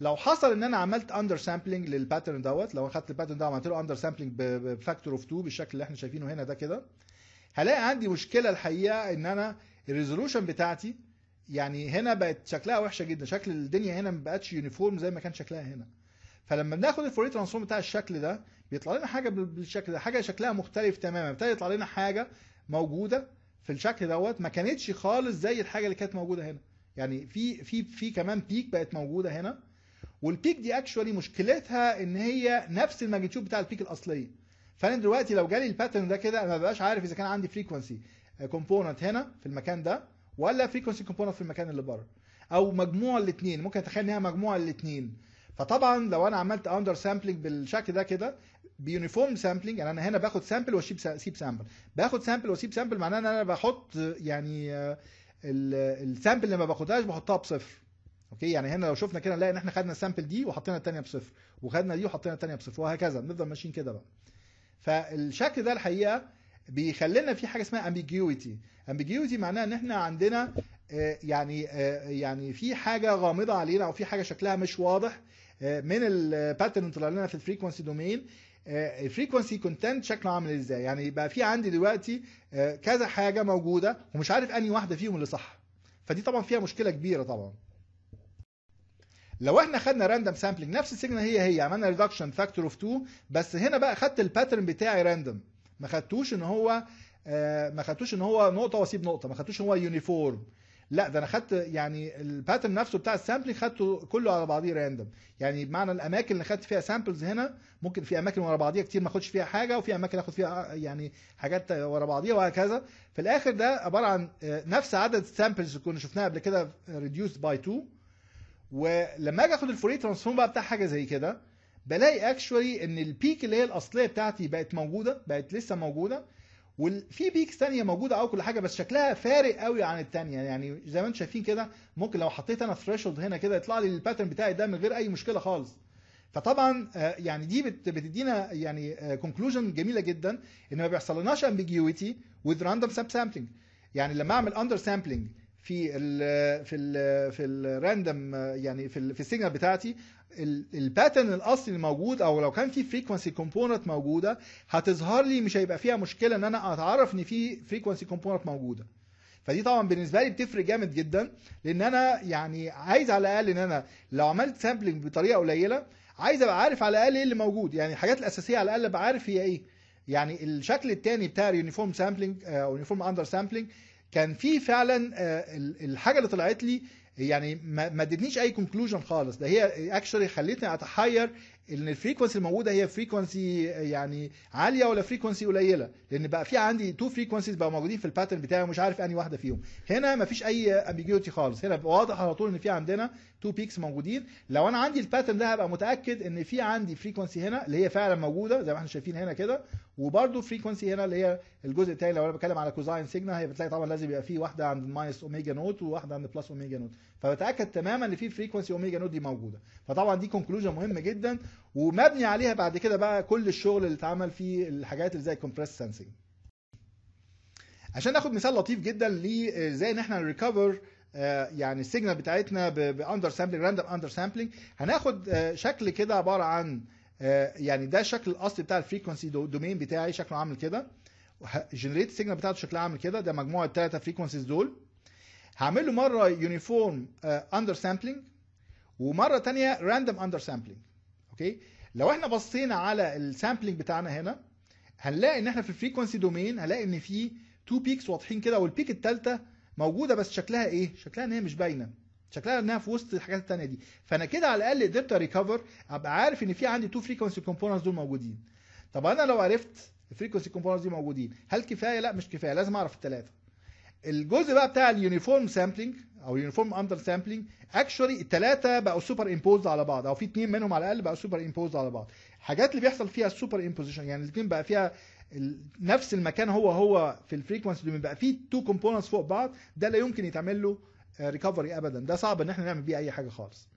لو حصل ان انا عملت اندر سامبلنج للباترن دوت لو اخدت الباترن ده وعملت له اندر سامبلنج بفاكتور اوف 2 بالشكل اللي احنا شايفينه هنا ده كده هلاقي عندي مشكله الحقيقه ان انا الريزولوشن بتاعتي يعني هنا بقت شكلها وحشه جدا شكل الدنيا هنا ما بقتش يونيفورم زي ما كان شكلها هنا فلما بناخد الفوري ترانسفورم بتاع الشكل ده بيطلع لنا حاجه بالشكل ده حاجه شكلها مختلف تماما ابتدى يطلع لنا حاجه موجوده في الشكل دوت ما كانتش خالص زي الحاجه اللي كانت موجوده هنا يعني في في في كمان بيك بقت موجوده هنا والبيك دي اكشوالي مشكلتها ان هي نفس الماجنتيود بتاع البيك الاصليه فانا دلوقتي لو جالي الباترن ده كده انا ما بقاش عارف اذا كان عندي فريكونسي كومبوننت هنا في المكان ده ولا فريكونسي كومبوننت في المكان اللي بره او مجموع الاثنين ممكن اتخيل ان هي مجموع الاثنين فطبعا لو انا عملت اندر سامبلنج بالشكل ده كده بيونيفورم سامبلنج يعني انا هنا باخد سامبل واسيب سيب سامبل باخد سامبل واسيب سامبل معناه ان انا بحط يعني آه، السامبل اللي ما باخدهاش بحطها بصفر اوكي يعني هنا لو شفنا كده نلاقي ان احنا خدنا السامبل دي وحطينا الثانيه بصفر وخدنا دي وحطينا الثانيه بصفر وهكذا بنفضل ماشيين كده بقى فالشكل ده الحقيقه بيخلينا في حاجه اسمها ambiguity ambiguity معناها ان احنا عندنا آه، يعني آه، يعني في حاجه غامضه علينا او في حاجه شكلها مش واضح آه، من الباترن طلع لنا في الفريكونسي دومين الفريكونسي كونتنت شكله عامل ازاي يعني بقى في عندي دلوقتي كذا حاجه موجوده ومش عارف انهي واحده فيهم اللي صح فدي طبعا فيها مشكله كبيره طبعا لو احنا خدنا راندوم سامبلنج نفس السيجنال هي هي عملنا ريدكشن فاكتور اوف 2 بس هنا بقى خدت الباترن بتاعي راندوم ما خدتوش ان هو آه، ما خدتوش ان هو نقطه واسيب نقطه ما خدتوش ان هو يونيفورم لا ده انا خدت يعني الباترن نفسه بتاع السامبلنج خدته كله على بعضيه راندوم يعني بمعنى الاماكن اللي خدت فيها سامبلز هنا ممكن في اماكن ورا بعضيها كتير ما اخدش فيها حاجه وفي اماكن اخد فيها آه، يعني حاجات ورا بعضيها وهكذا في الاخر ده عباره عن آه، نفس عدد السامبلز اللي كنا شفناها قبل كده ريديوس باي 2 ولما اجي اخد الفوري ترانسفورم بقى بتاع حاجه زي كده بلاقي اكشولي ان البيك اللي هي الاصليه بتاعتي بقت موجوده بقت لسه موجوده وفي بيكس ثانيه موجوده او كل حاجه بس شكلها فارق قوي عن الثانيه يعني زي ما انتم شايفين كده ممكن لو حطيت انا ثريشولد هنا كده يطلع لي الباترن بتاعي ده من غير اي مشكله خالص فطبعا آه، يعني دي بتدينا يعني كونكلوجن آه، جميله جدا ان ما بيحصلناش امبيجيوتي وذ راندوم سامبلينج يعني لما اعمل اندر سامبلينج في ال في ال في الراندم يعني في في السيجنال بتاعتي الباترن الاصلي الموجود او لو كان في فريكونسي كومبوننت موجوده هتظهر لي مش هيبقى فيها مشكله ان انا اتعرف ان في فريكونسي كومبوننت موجوده فدي طبعا بالنسبه لي بتفرق جامد جدا لان انا يعني عايز على الاقل ان انا لو عملت سامبلنج بطريقه قليله عايز ابقى عارف على الاقل ايه اللي موجود يعني الحاجات الاساسيه على الاقل ابقى عارف هي ايه يعني الشكل الثاني بتاع اليونيفورم سامبلنج او يونيفورم اندر سامبلنج كان في فعلا آه، الحاجه اللي طلعت لي يعني ما ادتنيش اي كونكلوجن خالص ده هي اكشولي خلتني اتحير ان الفريكونسي الموجوده هي فريكونسي يعني عاليه ولا فريكونسي قليله لان بقى في عندي تو فريكونسيز بقى موجودين في الباترن بتاعي ومش عارف انهي واحده فيهم هنا مفيش اي امبيجيوتي خالص هنا واضح على طول ان في عندنا تو بيكس موجودين لو انا عندي الباترن ده هبقى متاكد ان في عندي فريكونسي هنا اللي هي فعلا موجوده زي ما احنا شايفين هنا كده وبرده فريكونسي هنا اللي هي الجزء الثاني لو انا بتكلم على كوزاين سيجنا هي بتلاقي طبعا لازم يبقى في واحده عند ماينس اوميجا نوت وواحده عند بلس اوميجا نوت فبتاكد تماما ان في فريكونسي اوميجا نوت دي موجوده فطبعا دي كونكلوجن مهم جدا ومبني عليها بعد كده بقى كل الشغل اللي اتعمل في الحاجات اللي زي الكومبريس سنسنج عشان ناخد مثال لطيف جدا لازاي آه، ان احنا نريكفر آه، يعني السيجنال بتاعتنا باندر سامبلنج راندوم اندر سامبلنج هناخد آه، شكل كده عباره عن يعني ده الشكل الاصلي بتاع الفريكونسي دومين بتاعي شكله عامل كده جنريت السيجنال بتاعته شكلها عامل كده ده مجموعه الثلاثه فريكونسيز دول هعمل له مره يونيفورم اندر سامبلنج ومره ثانيه راندوم اندر سامبلنج اوكي لو احنا بصينا على السامبلنج بتاعنا هنا هنلاقي ان احنا في الفريكونسي دومين هنلاقي ان في تو بيكس واضحين كده والبيك الثالثه موجوده بس شكلها ايه شكلها ان هي مش باينه شكلها انها في وسط الحاجات الثانيه دي فانا كده على الاقل قدرت اريكفر ابقى عارف ان في عندي تو فريكونسي كومبوننتس دول موجودين طب انا لو عرفت الفريكونسي كومبوننتس دي موجودين هل كفايه لا مش كفايه لازم اعرف الثلاثه الجزء بقى بتاع اليونيفورم سامبلنج او يونيفورم اندر سامبلنج اكشولي الثلاثه بقوا سوبر امبوز على بعض او في اثنين منهم على الاقل بقوا سوبر امبوز على بعض الحاجات اللي بيحصل فيها السوبر امبوزيشن يعني الاثنين بقى فيها نفس المكان هو هو في الفريكونسي دومين بقى فيه تو كومبوننتس فوق بعض ده لا يمكن يتعمل له ريكفري آه، ابدا ده صعب ان احنا نعمل بيه اي حاجه خالص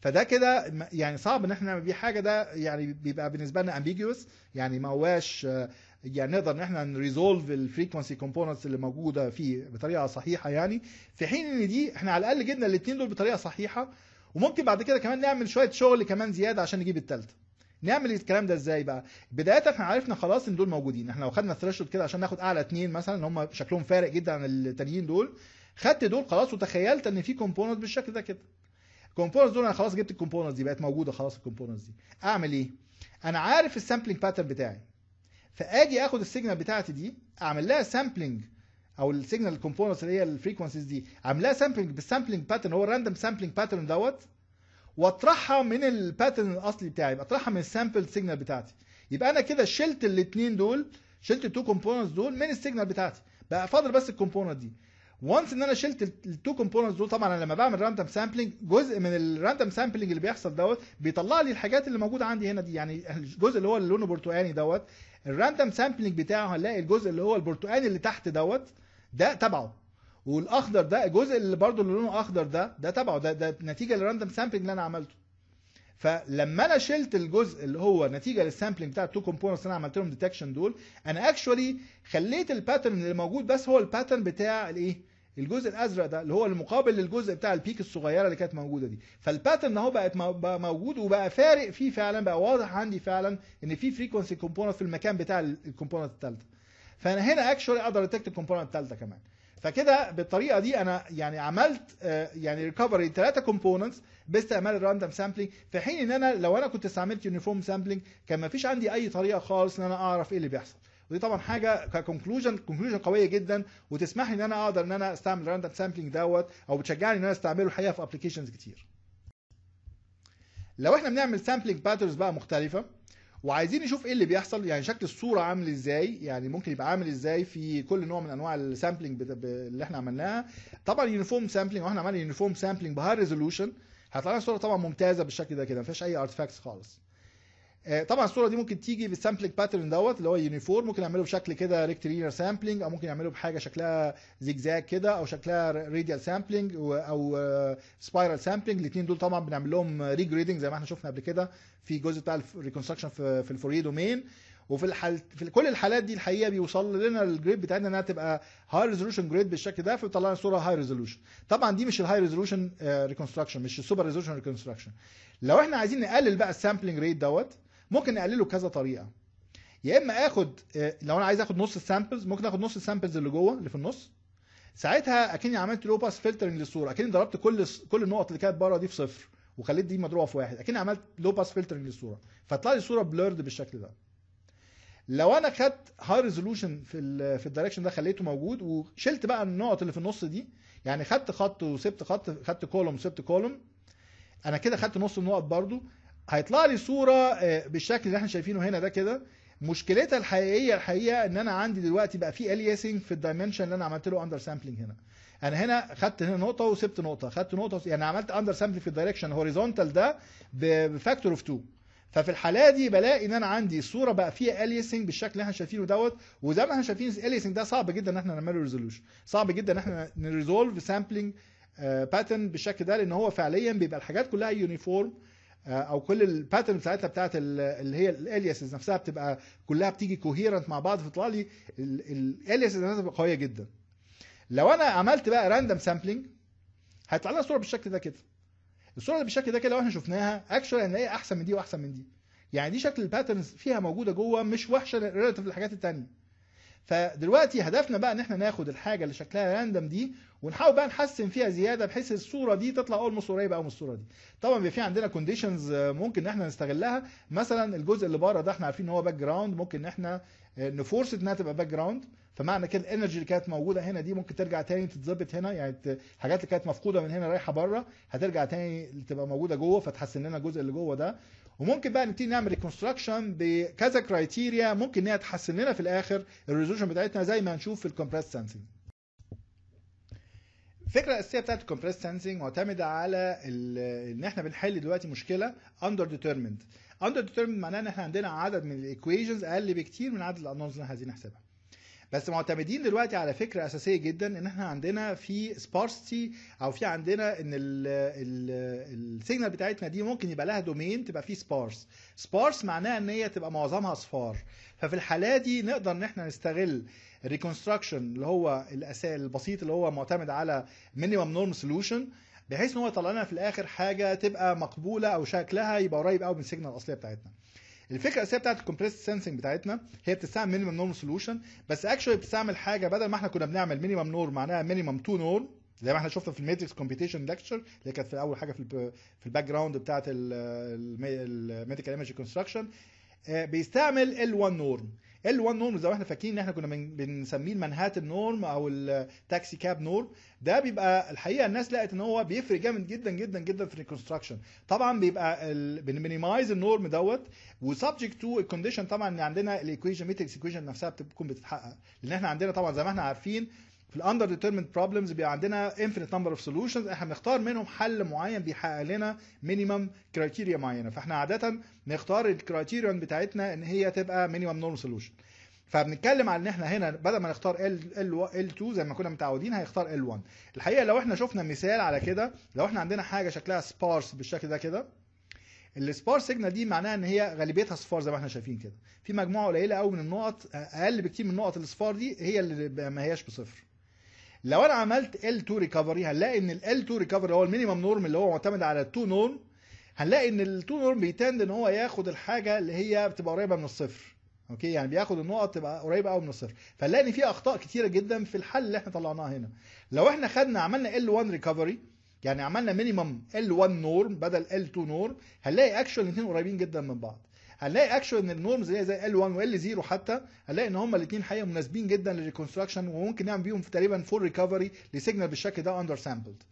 فده كده يعني صعب ان احنا نعمل بيه حاجه ده يعني بيبقى بالنسبه لنا امبيجوس يعني ما هواش آه، يعني نقدر ان احنا نريزولف الفريكونسي كومبوننتس اللي موجوده فيه بطريقه صحيحه يعني في حين ان دي احنا على الاقل جبنا الاثنين دول بطريقه صحيحه وممكن بعد كده كمان نعمل شويه شغل كمان زياده عشان نجيب الثالثه نعمل الكلام ده ازاي بقى بدايه احنا عرفنا خلاص ان دول موجودين احنا لو خدنا ثريشولد كده عشان ناخد اعلى اثنين مثلا ان هم شكلهم فارق جدا عن التانيين دول خدت دول خلاص وتخيلت ان في كومبوننت بالشكل ده كده الكومبوننت دول انا خلاص جبت الكومبوننت دي بقت موجوده خلاص الكومبوننت دي اعمل ايه انا عارف السامبلنج باترن بتاعي فاجي اخد السيجنال بتاعتي دي اعمل لها سامبلنج او السيجنال كومبوننتس اللي هي الفريكونسيز دي اعمل لها سامبلنج بالسامبلنج باترن هو الراندوم سامبلنج باترن دوت واطرحها من الباترن الاصلي بتاعي يبقى اطرحها من السامبل سيجنال بتاعتي يبقى انا كده شلت الاثنين دول شلت التو كومبوننتس دول من السيجنال بتاعتي بقى فاضل بس الكومبوننت دي وانس ان انا شلت التو كومبوننتس دول طبعا انا لما بعمل راندوم سامبلنج جزء من الراندوم سامبلنج اللي بيحصل دوت بيطلع لي الحاجات اللي موجوده عندي هنا دي يعني الجزء اللي هو اللون لونه برتقاني دوت الراندم سامبلنج بتاعه هنلاقي الجزء اللي هو البرتقاني اللي تحت دوت ده تبعه والاخضر ده الجزء اللي برضه اللي لونه اخضر ده ده تبعه ده ده نتيجه للراندم سامبلنج اللي انا عملته فلما انا شلت الجزء اللي هو نتيجه للسامبلنج بتاع التو كومبوننتس اللي انا عملت لهم ديتكشن دول انا اكشولي خليت الباترن اللي موجود بس هو الباترن بتاع الايه الجزء الازرق ده اللي هو المقابل للجزء بتاع البيك الصغيره اللي كانت موجوده دي فالباترن اهو بقت موجود وبقى فارق فيه فعلا بقى واضح عندي فعلا ان في فريكونسي كومبوننت في المكان بتاع الكومبوننت الثالثه فانا هنا اكشولي اقدر اتكت الكومبوننت الثالثه كمان فكده بالطريقه دي انا يعني عملت آه، يعني ريكفري ثلاثه كومبوننتس باستعمال الراندوم سامبلينج في حين ان انا لو انا كنت استعملت يونيفورم سامبلينج كان ما فيش عندي اي طريقه خالص ان انا اعرف ايه اللي بيحصل ودي طبعا حاجه ككونكلوجن كونكلوجن قويه جدا وتسمح لي ان انا اقدر ان انا استعمل الراندم سامبلنج دوت او بتشجعني ان انا استعمله الحقيقه في ابلكيشنز كتير لو احنا بنعمل سامبلنج باترز بقى مختلفه وعايزين نشوف ايه اللي بيحصل يعني شكل الصوره عامل ازاي يعني ممكن يبقى عامل ازاي في كل نوع من انواع السامبلنج اللي احنا عملناها طبعا يونيفورم سامبلنج واحنا عملنا يونيفورم سامبلنج بهاي ريزولوشن هيطلع لنا صوره طبعا ممتازه بالشكل ده كده ما فيهاش اي ارتفاكتس خالص آه، طبعا الصوره دي ممكن تيجي بالسامبلنج باترن دوت اللي هو يونيفورم ممكن اعمله بشكل كده ريكتيلينر سامبلنج او ممكن اعمله بحاجه شكلها زجزاج كده او شكلها راديال سامبلنج او سبايرال سامبلنج الاثنين دول طبعا بنعمل لهم ريجريدنج زي ما احنا شفنا قبل كده في الجزء بتاع الريكونستراكشن في الفوريه دومين وفي الحال في كل الحالات دي الحقيقه بيوصل لنا الجريد بتاعنا انها تبقى هاي ريزولوشن جريد بالشكل ده فبيطلع لنا صوره هاي ريزولوشن طبعا دي مش الهاي ريزولوشن ريكونستراكشن مش السوبر ريزولوشن ريكونستراكشن لو احنا عايزين نقلل بقى السامبلنج ريت دوت ممكن اقلله كذا طريقه يا اما اخد آه، لو انا عايز اخد نص السامبلز ممكن اخد نص السامبلز اللي جوه اللي في النص ساعتها اكني عملت لو باس فلترنج للصوره اكني ضربت كل كل النقط اللي كانت بره دي في صفر وخليت دي مضروبه في واحد اكني عملت لو باس فلترنج للصوره فطلع لي الصوره بلورد بالشكل ده لو انا خدت هاي ريزولوشن في الـ في الدايركشن ده خليته موجود وشلت بقى النقط اللي في النص دي يعني خدت خط وسبت خط خدت كولوم وسبت كولوم انا كده خدت نص النقط برضو هيطلع لي صوره آه، بالشكل اللي احنا شايفينه هنا ده كده مشكلتها الحقيقيه الحقيقه ان انا عندي دلوقتي بقى في اليسنج في الدايمنشن اللي انا عملت له اندر سامبلنج هنا انا هنا خدت هنا نقطه وسبت نقطه خدت نقطه وسبت. يعني عملت اندر سامبلنج في الدايركشن هوريزونتال ده بفاكتور اوف 2 ففي الحاله دي بلاقي ان انا عندي الصوره بقى فيها اليسنج بالشكل اللي احنا شايفينه دوت وزي ما احنا شايفين اليسنج ده صعب جدا ان احنا نعمله ريزولوشن صعب جدا ان احنا نريزولف سامبلنج باترن بالشكل ده لان هو فعليا بيبقى الحاجات كلها يونيفورم آه، او كل الباترن بتاعتها بتاعت اللي هي الاليسز نفسها بتبقى كلها بتيجي كوهيرنت مع بعض فيطلع لي الاليسز نفسها بتبقى قويه جدا لو انا عملت بقى راندم سامبلنج هيطلع لنا صوره بالشكل ده كده الصوره اللي بالشكل ده كده لو احنا شفناها اكشولي هي احسن من دي واحسن من دي يعني دي شكل الباترنز فيها موجوده جوه مش وحشه ريلاتيف للحاجات التانيه فدلوقتي هدفنا بقى ان احنا ناخد الحاجه اللي شكلها راندم دي ونحاول بقى نحسن فيها زياده بحيث الصوره دي تطلع اولموست قريبه من الصوره دي طبعا بيبقى في عندنا كونديشنز آه، ممكن ان احنا نستغلها مثلا الجزء اللي بره ده احنا عارفين ان هو باك جراوند ممكن ان احنا آه، نفورس انها تبقى باك جراوند فمعنى كده الانرجي اللي كانت موجوده هنا دي ممكن ترجع تاني تتظبط هنا يعني الحاجات اللي كانت مفقوده من هنا رايحه بره هترجع تاني تبقى موجوده جوه فتحسن لنا الجزء اللي جوه ده وممكن بقى نبتدي نعمل ريكونستراكشن بكذا كرايتيريا ممكن ان هي تحسن لنا في الاخر الريزولوشن بتاعتنا زي ما هنشوف في الكومبريس سنسنج الفكره الاساسيه بتاعت الكومبريس سنسنج معتمده على ان احنا بنحل دلوقتي مشكله اندر ديترمند اندر ديترمند معناه ان احنا عندنا عدد من الايكويشنز اقل بكتير من عدد الانونز اللي احنا عايزين نحسبها بس معتمدين دلوقتي على فكره اساسيه جدا ان احنا عندنا في سبارستي او في عندنا ان السيجنال بتاعتنا دي ممكن يبقى لها دومين تبقى فيه سبارس سبارس معناها ان هي تبقى معظمها اصفار ففي الحاله دي نقدر ان احنا نستغل الريكونستراكشن اللي هو الاساس البسيط اللي هو معتمد على مينيمم نورم سولوشن بحيث ان هو يطلع لنا في الاخر حاجه تبقى مقبوله او شكلها يبقى قريب قوي من السيجنال الاصليه بتاعتنا الفكره الاساسيه بتاعت الكومبريس سنسنج بتاعتنا هي بتستعمل مينيمم نورم سولوشن بس اكشولي بتستعمل حاجه بدل ما احنا كنا بنعمل مينيمم نور معناها مينيمم 2 نور زي ما احنا شفنا في الماتريكس كومبيتيشن ليكتشر اللي كانت في اول حاجه في في الباك جراوند بتاعت الميديكال ايمج كونستراكشن بيستعمل ال1 نورم ال1 نورم زي ما احنا فاكرين ان احنا كنا بنسميه المنهاتن نورم او التاكسي كاب نورم ده بيبقى الحقيقه الناس لقت ان هو بيفرق جامد جدا جدا جدا في الريكونستراكشن طبعا بيبقى بنمينيمايز النورم دوت وسبجكت تو الكونديشن طبعا ان عندنا الايكويشن ميتريكس ايكويشن نفسها بتكون بتتحقق لان احنا عندنا طبعا زي ما احنا عارفين في الاندر ديترميند بروبلمز بيبقى عندنا انفينيت نمبر اوف سولوشنز احنا بنختار منهم حل معين بيحقق لنا مينيمم كرايتيريا معينه فاحنا عاده نختار الكرايتيريا بتاعتنا ان هي تبقى مينيمم نورمال سولوشن فبنتكلم عن ان احنا هنا بدل ما نختار ال ال ال2 زي ما كنا متعودين هيختار ال1 الحقيقه لو احنا شفنا مثال على كده لو احنا عندنا حاجه شكلها سبارس بالشكل ده كده السبار سيجنال دي معناها ان هي غالبيتها صفار زي ما احنا شايفين كده في مجموعه قليله قوي من النقط اقل بكتير من نقط الصفار دي هي اللي ما هياش بصفر لو انا عملت L2 ريكفري هنلاقي ان ال L2 ريكفري هو المينيمم نورم اللي هو معتمد على ال 2 نورم هنلاقي ان ال 2 نورم بيتند ان هو ياخد الحاجه اللي هي بتبقى قريبه من الصفر اوكي يعني بياخد النقط تبقى قريبه قوي من الصفر فنلاقي ان في اخطاء كتيره جدا في الحل اللي احنا طلعناه هنا لو احنا خدنا عملنا L1 ريكفري يعني عملنا مينيمم L1 نورم بدل L2 نورم هنلاقي اكشوال الاثنين قريبين جدا من بعض هنلاقي اكشوال ان النورمز اللي هي زي ال1 وال 0 حتى هنلاقي ان هما الاثنين حقيقه مناسبين جدا للريكونستراكشن وممكن نعمل بيهم تقريبا فول ريكفري لسيجنال بالشكل ده اندر سامبلد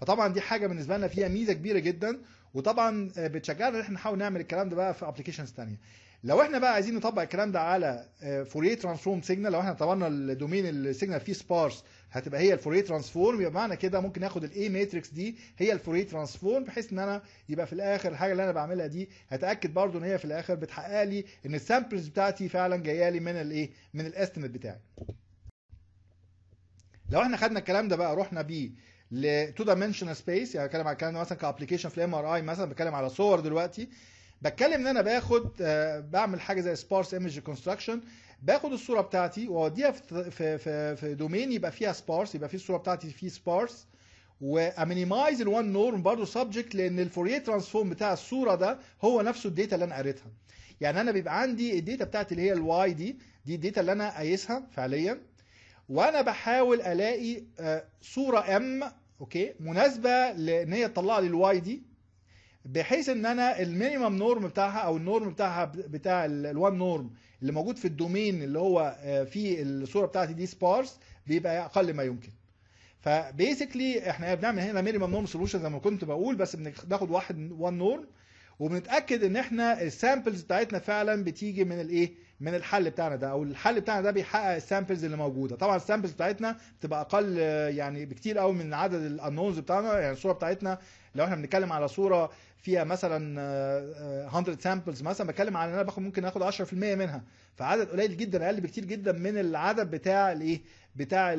فطبعا دي حاجه بالنسبه لنا فيها ميزه كبيره جدا وطبعا آه، بتشجعنا ان احنا نحاول نعمل الكلام ده بقى في ابلكيشنز ثانيه لو احنا بقى عايزين نطبق الكلام ده على فوريه ترانسفورم سيجنال لو احنا طبقنا الدومين السيجنال فيه سبارس هتبقى هي الفوريه ترانسفورم يبقى معنى كده ممكن اخد الاي ماتريكس دي هي الفوريه ترانسفورم بحيث ان انا يبقى في الاخر الحاجه اللي انا بعملها دي هتاكد برضو ان هي في الاخر بتحقق لي ان السامبلز بتاعتي فعلا جايه لي من الايه من الاستيميت بتاعي لو احنا خدنا الكلام ده بقى رحنا بيه ل 2 دايمنشنال سبيس يعني بتكلم على الكلام ده مثلا كابلكيشن في الام ار اي مثلا بتكلم على صور دلوقتي بتكلم ان انا باخد آه، بعمل حاجه زي سبارس ايمج كونستراكشن باخد الصوره بتاعتي واوديها في في في دومين يبقى فيها سبارس يبقى في الصوره بتاعتي فيه سبارس وامينيمايز الوان نورم برضه سبجكت لان الفوريه ترانسفورم بتاع الصوره ده هو نفسه الداتا اللي انا قريتها يعني انا بيبقى عندي الداتا بتاعتي اللي هي الواي دي دي الداتا اللي انا قايسها فعليا وانا بحاول الاقي آه، صوره ام اوكي مناسبه لان هي تطلع لي الواي دي بحيث ان انا المينيمم نورم بتاعها او النورم بتاعها بتاع الوان نورم اللي موجود في الدومين اللي هو آه، فيه الصوره بتاعتي دي سبارس بيبقى اقل ما يمكن فبيسكلي احنا بنعمل هنا مينيمم نورم سولوشن زي ما كنت بقول بس بناخد واحد وان نورم وبنتاكد ان احنا السامبلز بتاعتنا فعلا بتيجي من الايه من الحل بتاعنا ده او الحل بتاعنا ده بيحقق السامبلز اللي موجوده طبعا السامبلز بتاعتنا بتبقى اقل يعني بكتير قوي من عدد الانونز بتاعنا يعني الصوره بتاعتنا لو احنا بنتكلم على صوره فيها مثلا 100 آه، سامبلز آه، مثلا بتكلم على ان انا باخد ممكن اخد 10% منها فعدد قليل جدا اقل بكتير جدا من العدد بتاع الايه بتاع آه،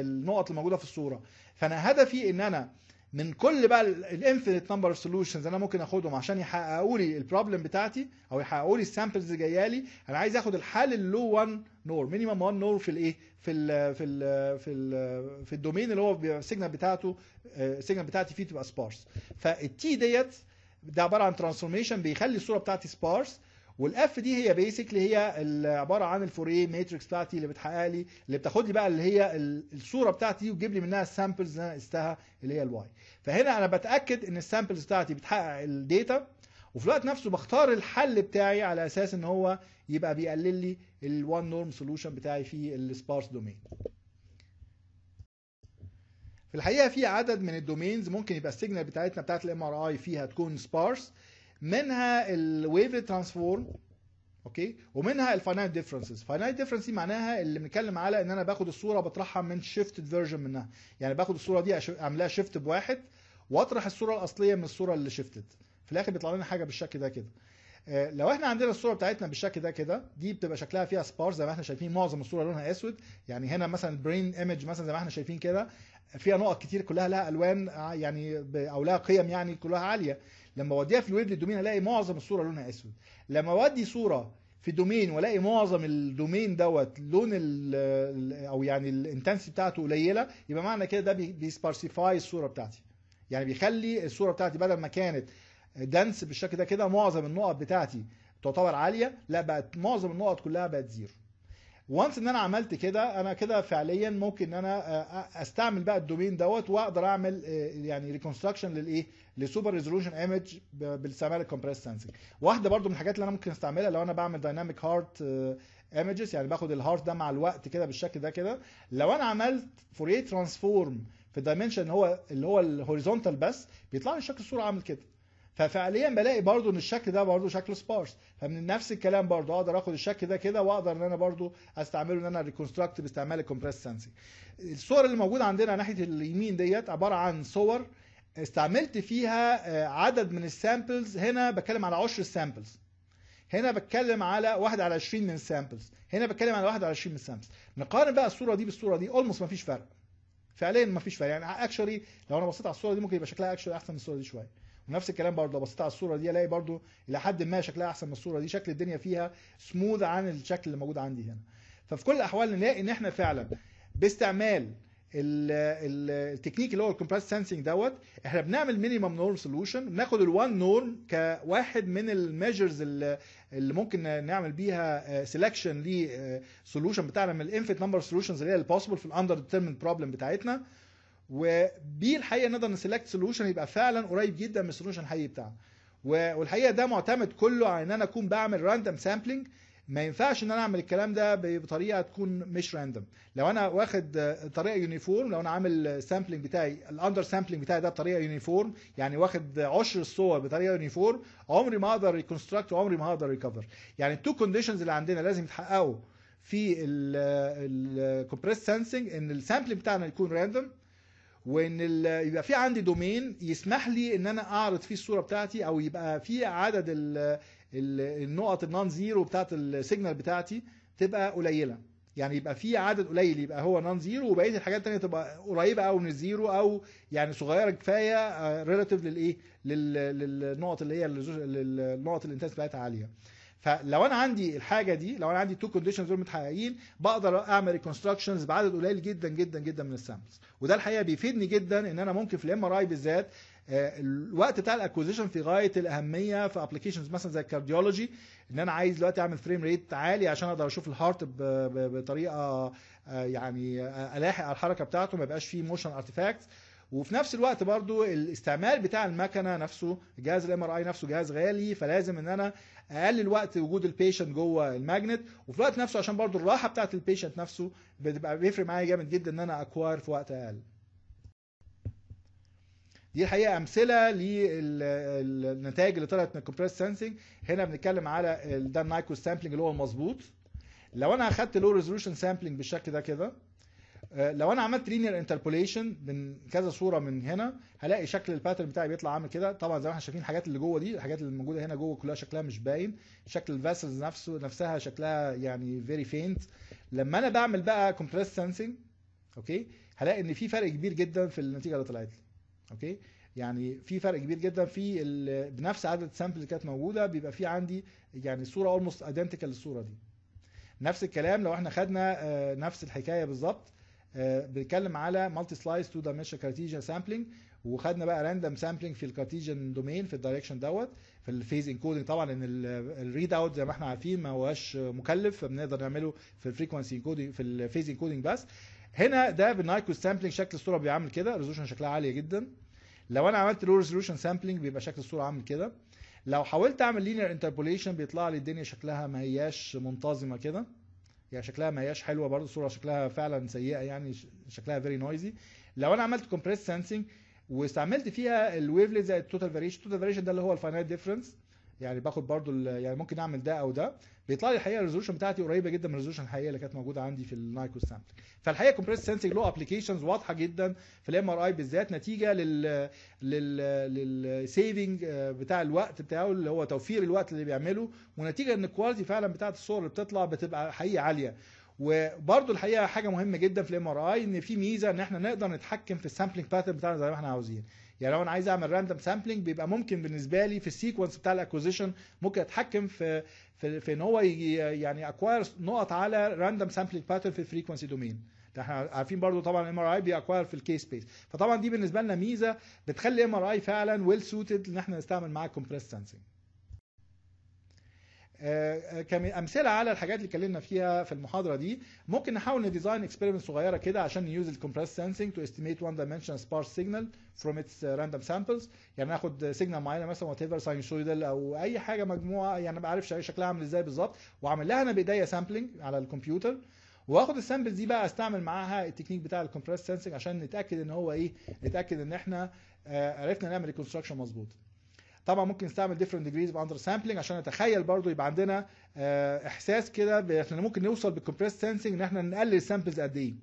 النقط الموجوده في الصوره فانا هدفي ان انا من كل بقى الانفينيت نمبر اوف سولوشنز انا ممكن اخدهم عشان يحققوا لي البروبلم بتاعتي او يحققوا لي السامبلز اللي جايه لي انا عايز اخد الحل اللو 1 نور مينيمم 1 نور في الايه في الـ في الـ في الـ في الدومين اللي هو السيجنال بتاعته السيجنال آه، بتاعتي فيه تبقى سبارس فالتي ديت ده عباره عن ترانسفورميشن بيخلي الصوره بتاعتي سبارس والاف دي هي بيسكلي هي عباره عن الفوري ماتريكس بتاعتي اللي بتحقق لي اللي بتاخد لي بقى اللي هي الصوره بتاعتي وتجيب لي منها السامبلز اللي انا قستها اللي هي الواي فهنا انا بتاكد ان السامبلز بتاعتي بتحقق الداتا وفي الوقت نفسه بختار الحل بتاعي على اساس ان هو يبقى بيقلل لي الوان نورم سولوشن بتاعي في السبارس دومين في الحقيقه في عدد من الدومينز ممكن يبقى السيجنال بتاعتنا بتاعت الام ار اي فيها تكون سبارس منها الويف ترانسفورم اوكي ومنها الفاينايت ديفرنسز فاينايت ديفرنس دي معناها اللي بنتكلم على ان انا باخد الصوره بطرحها من شيفتد فيرجن منها يعني باخد الصوره دي اعملها شيفت بواحد واطرح الصوره الاصليه من الصوره اللي شيفتد في الاخر بيطلع لنا حاجه بالشكل ده كده آه، لو احنا عندنا الصوره بتاعتنا بالشكل ده كده دي بتبقى شكلها فيها سبارز زي ما احنا شايفين معظم الصوره لونها اسود يعني هنا مثلا البرين ايمج مثلا زي ما احنا شايفين كده فيها نقط كتير كلها لها الوان آه، يعني او لها قيم يعني كلها عاليه لما اوديها في الويب للدومين الاقي معظم الصوره لونها اسود لما اودي صوره في دومين والاقي معظم الدومين دوت لون الـ او يعني الانتنسي بتاعته قليله يبقى معنى كده ده بيسبارسيفاي الصوره بتاعتي يعني بيخلي الصوره بتاعتي بدل ما كانت دنس بالشكل ده كده معظم النقط بتاعتي تعتبر عاليه لا بقت معظم النقط كلها بقت زيرو وانس ان انا عملت كده انا كده فعليا ممكن ان انا آه، آه، استعمل بقى الدومين دوت واقدر اعمل آه، يعني ريكونستراكشن للايه لسوبر ريزولوشن ايمج بالساماريك كومبريس سنسنج واحده برده من الحاجات اللي انا ممكن استعملها لو انا بعمل دايناميك هارت ايمجز يعني باخد الهارت ده مع الوقت كده بالشكل ده كده لو انا عملت فوريه ترانسفورم في الدايمنشن هو اللي هو الهوريزونتال بس بيطلع لي شكل الصوره عامل كده ففعليا بلاقي برضو ان الشكل ده برضو شكل سبارس فمن نفس الكلام برضو اقدر اخد الشكل ده كده واقدر ان انا برضو استعمله ان انا ريكونستراكت باستعمال الكومبريس سنسنج الصور اللي موجوده عندنا ناحيه اليمين ديت عباره عن صور استعملت فيها آه، عدد من السامبلز هنا بتكلم على 10 سامبلز هنا بتكلم على 1 على 20 من السامبلز هنا بتكلم على 1 على 20 من السامبلز نقارن بقى الصوره دي بالصوره دي اولموست ما فيش فرق فعليا ما فيش فرق يعني اكشولي لو انا بصيت على الصوره دي ممكن يبقى شكلها اكشولي احسن من الصوره دي شويه ونفس الكلام برضه لو بصيت على الصوره دي الاقي برضه الى حد ما شكلها احسن من الصوره دي شكل الدنيا فيها سموذ عن الشكل اللي موجود عندي هنا ففي كل الاحوال نلاقي ان احنا فعلا باستعمال التكنيك اللي هو الكومبريس سنسنج دوت احنا بنعمل مينيمم نورم سولوشن بناخد الوان نورم كواحد من الميجرز اللي ممكن نعمل بيها سيلكشن آه، للسولوشن آه، بتاعنا من الانفيت نمبر سولوشنز اللي هي البوسيبل في الاندر ديترمند بروبلم بتاعتنا وبيه الحقيقه نقدر نسلكت سولوشن يبقى فعلا قريب جدا من السولوشن الحقيقي بتاعنا والحقيقه ده معتمد كله على ان انا اكون بعمل راندوم سامبلنج ما ينفعش ان انا اعمل الكلام ده بطريقه تكون مش راندوم لو انا واخد طريقه يونيفورم لو انا عامل سامبلنج بتاعي الاندر سامبلنج بتاعي ده بطريقه يونيفورم يعني واخد عشر الصور بطريقه يونيفورم عمري ما اقدر ريكونستراكت وعمري ما هقدر ريكفر يعني التو كونديشنز اللي عندنا لازم يتحققوا في الكومبريس سنسنج ان السامبلنج بتاعنا يكون راندوم وان يبقى في عندي دومين يسمح لي ان انا اعرض فيه الصوره بتاعتي او يبقى في عدد الـ النقط النون زيرو بتاعت السيجنال بتاعتي تبقى قليله يعني يبقى في عدد قليل يبقى هو نون زيرو وبقيه الحاجات الثانيه تبقى قريبه قوي من الزيرو او يعني صغيره كفايه ريلاتيف آه، للايه للنقط اللي هي النقط الانتنس بتاعتها عاليه فلو انا عندي الحاجه دي لو انا عندي تو كونديشنز دول متحققين بقدر اعمل ريكونستراكشنز بعدد قليل جدا جدا جدا من السامبلز وده الحقيقه بيفيدني جدا ان انا ممكن في الام ار اي بالذات آه، الوقت بتاع الاكوزيشن في غايه الاهميه في ابلكيشنز مثلا زي الكارديولوجي ان انا عايز دلوقتي اعمل فريم ريت عالي عشان اقدر اشوف الهارت بطريقه آه، يعني الاحق على الحركه بتاعته ما يبقاش فيه موشن ارتيفاكتس وفي نفس الوقت برضو الاستعمال بتاع المكنه نفسه جهاز الام ار اي نفسه جهاز غالي فلازم ان انا اقلل وقت وجود البيشنت جوه الماجنت وفي الوقت نفسه عشان برضو الراحه بتاعه البيشنت نفسه بتبقى بيفرق معايا جامد جدا ان انا اكواير في وقت اقل دي الحقيقه امثله للنتائج اللي طلعت من الكومبريس سنسنج هنا بنتكلم على ده النايكو سامبلنج اللي هو المظبوط لو انا اخدت لو ريزولوشن سامبلنج بالشكل ده كده آه، لو انا عملت لينير انتربوليشن من كذا صوره من هنا هلاقي شكل الباترن بتاعي بيطلع عامل كده طبعا زي ما احنا شايفين الحاجات اللي جوه دي الحاجات اللي موجوده هنا جوه كلها شكلها مش باين شكل الفاسلز نفسه نفسها شكلها يعني فيري فينت لما انا بعمل بقى كومبريس سنسنج اوكي هلاقي ان في فرق كبير جدا في النتيجه اللي طلعت لي اوكي يعني في فرق كبير جدا في بنفس عدد السامبل اللي كانت موجوده بيبقى في عندي يعني صوره اولموست ايدنتيكال للصوره دي نفس الكلام لو احنا خدنا آه، نفس الحكايه بالظبط آه، بنتكلم على مالتي سلايس تو دايمنشن كارتيجن سامبلنج وخدنا بقى راندوم سامبلنج في الكارتيجن دومين في الدايركشن دوت في الفيز انكودنج طبعا ان الريد اوت زي ما احنا عارفين ما هواش مكلف فبنقدر نعمله في الفريكونسي انكودنج في الفيز انكودنج بس هنا ده بالنايكو سامبلنج شكل الصوره بيعمل كده ريزولوشن شكلها عاليه جدا لو انا عملت لو ريزولوشن سامبلنج بيبقى شكل الصوره عامل كده لو حاولت اعمل لينير انتربوليشن بيطلع لي الدنيا شكلها ما هياش منتظمه كده هي شكلها ما هياش حلوه برضه الصوره شكلها فعلا سيئه يعني شكلها فيري نويزي لو انا عملت كومبريس سنسنج واستعملت فيها الويفلت زي التوتال فاريشن التوتال فاريشن ده اللي هو الفاينايت ديفرنس يعني باخد برضو يعني ممكن اعمل ده او ده بيطلع لي الحقيقه الريزولوشن بتاعتي قريبه جدا من الريزولوشن الحقيقيه اللي كانت موجوده عندي في النايكو سامبل فالحقيقه كومبريس سنسنج له ابلكيشنز واضحه جدا في الام ار اي بالذات نتيجه لل لل للسيفنج آه، بتاع الوقت بتاعه اللي هو توفير الوقت اللي بيعمله ونتيجه ان الكواليتي فعلا بتاعت الصور اللي بتطلع بتبقى حقيقه عاليه وبرضه الحقيقه حاجه مهمه جدا في الام ار اي ان في ميزه ان احنا نقدر نتحكم في السامبلنج باترن بتاعنا زي ما احنا عاوزين يعني لو انا عايز اعمل راندوم سامبلنج بيبقى ممكن بالنسبه لي في السيكونس بتاع الاكوزيشن ممكن اتحكم في في, في ان هو يعني اكواير نقط على راندوم سامبلنج باترن في الفريكونسي دومين احنا عارفين برضو طبعا الام ار اي بيأكواير في الكي سبيس فطبعا دي بالنسبه لنا ميزه بتخلي الام ار اي فعلا ويل سوتد ان احنا نستعمل معاه كومبريس سنسنج آه، آه، كامثله على الحاجات اللي اتكلمنا فيها في المحاضره دي ممكن نحاول نديزاين اكسبيرمنت صغيره كده عشان نيوز الكومبريس سنسنج تو استيميت وان دايمنشن سبارس سيجنال فروم اتس راندوم سامبلز يعني ناخد سيجنال معينه مثلا وات ايفر ساينسويدال او اي حاجه مجموعه يعني ما بعرفش شكلها عامل ازاي بالظبط واعمل لها انا بايديا سامبلنج على الكمبيوتر واخد السامبلز دي بقى استعمل معاها التكنيك بتاع الكومبريس سنسنج عشان نتاكد ان هو ايه نتاكد ان احنا آه، عرفنا نعمل ريكونستراكشن مظبوط طبعا ممكن نستعمل different degrees of under sampling عشان نتخيل برضو يبقى عندنا آه، احساس كده احنا ممكن نوصل بالكمبريس سنسنج ان احنا نقلل السامبلز قد ايه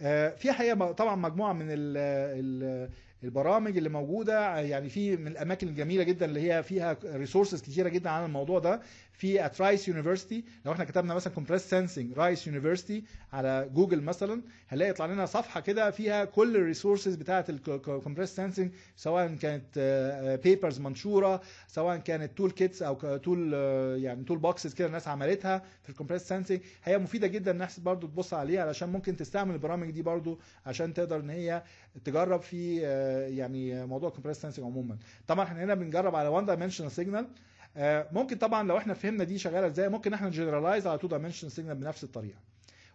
آه، في حقيقه طبعا مجموعه من ال البرامج اللي موجوده يعني في من الاماكن الجميله جدا اللي هي فيها ريسورسز كتيره جدا عن الموضوع ده في ات رايس يونيفرستي لو احنا كتبنا مثلا كومبريس سنسنج رايس يونيفرستي على جوجل مثلا هنلاقي يطلع لنا صفحه كده فيها كل الريسورسز بتاعه الكومبريس سنسنج سواء كانت بيبرز آه، آه، منشوره سواء كانت تول كيتس او تول آه، يعني تول بوكسز كده الناس عملتها في الكومبريس سنسنج هي مفيده جدا الناس برضو تبص عليها علشان ممكن تستعمل البرامج دي برضو عشان تقدر ان هي تجرب في يعني موضوع الكومبريس سنسنج عموما طبعا احنا هنا بنجرب على وان دايمنشنال سيجنال آه، ممكن طبعا لو احنا فهمنا دي شغاله ازاي ممكن احنا جنرالايز على تو دايمنشن سيجنال بنفس الطريقه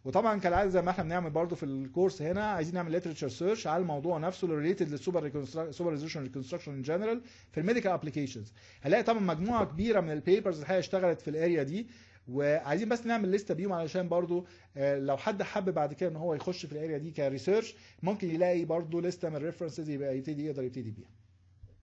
وطبعا كالعاده زي ما احنا بنعمل برضو في الكورس هنا عايزين نعمل ليترشر سيرش على الموضوع نفسه اللي ريليتد للسوبر سوبر ريزولوشن ريكونستراكشن ان جنرال في الميديكال ابلكيشنز هنلاقي طبعا مجموعه كبيره من البيبرز الحقيقه اشتغلت في الاريا دي وعايزين بس نعمل لستة بيهم علشان برضو آه، لو حد حب بعد كده ان هو يخش في الاريا دي كريسيرش ممكن يلاقي برضو لستة من الريفرنسز يبقى يبتدي يقدر يبتدي بيها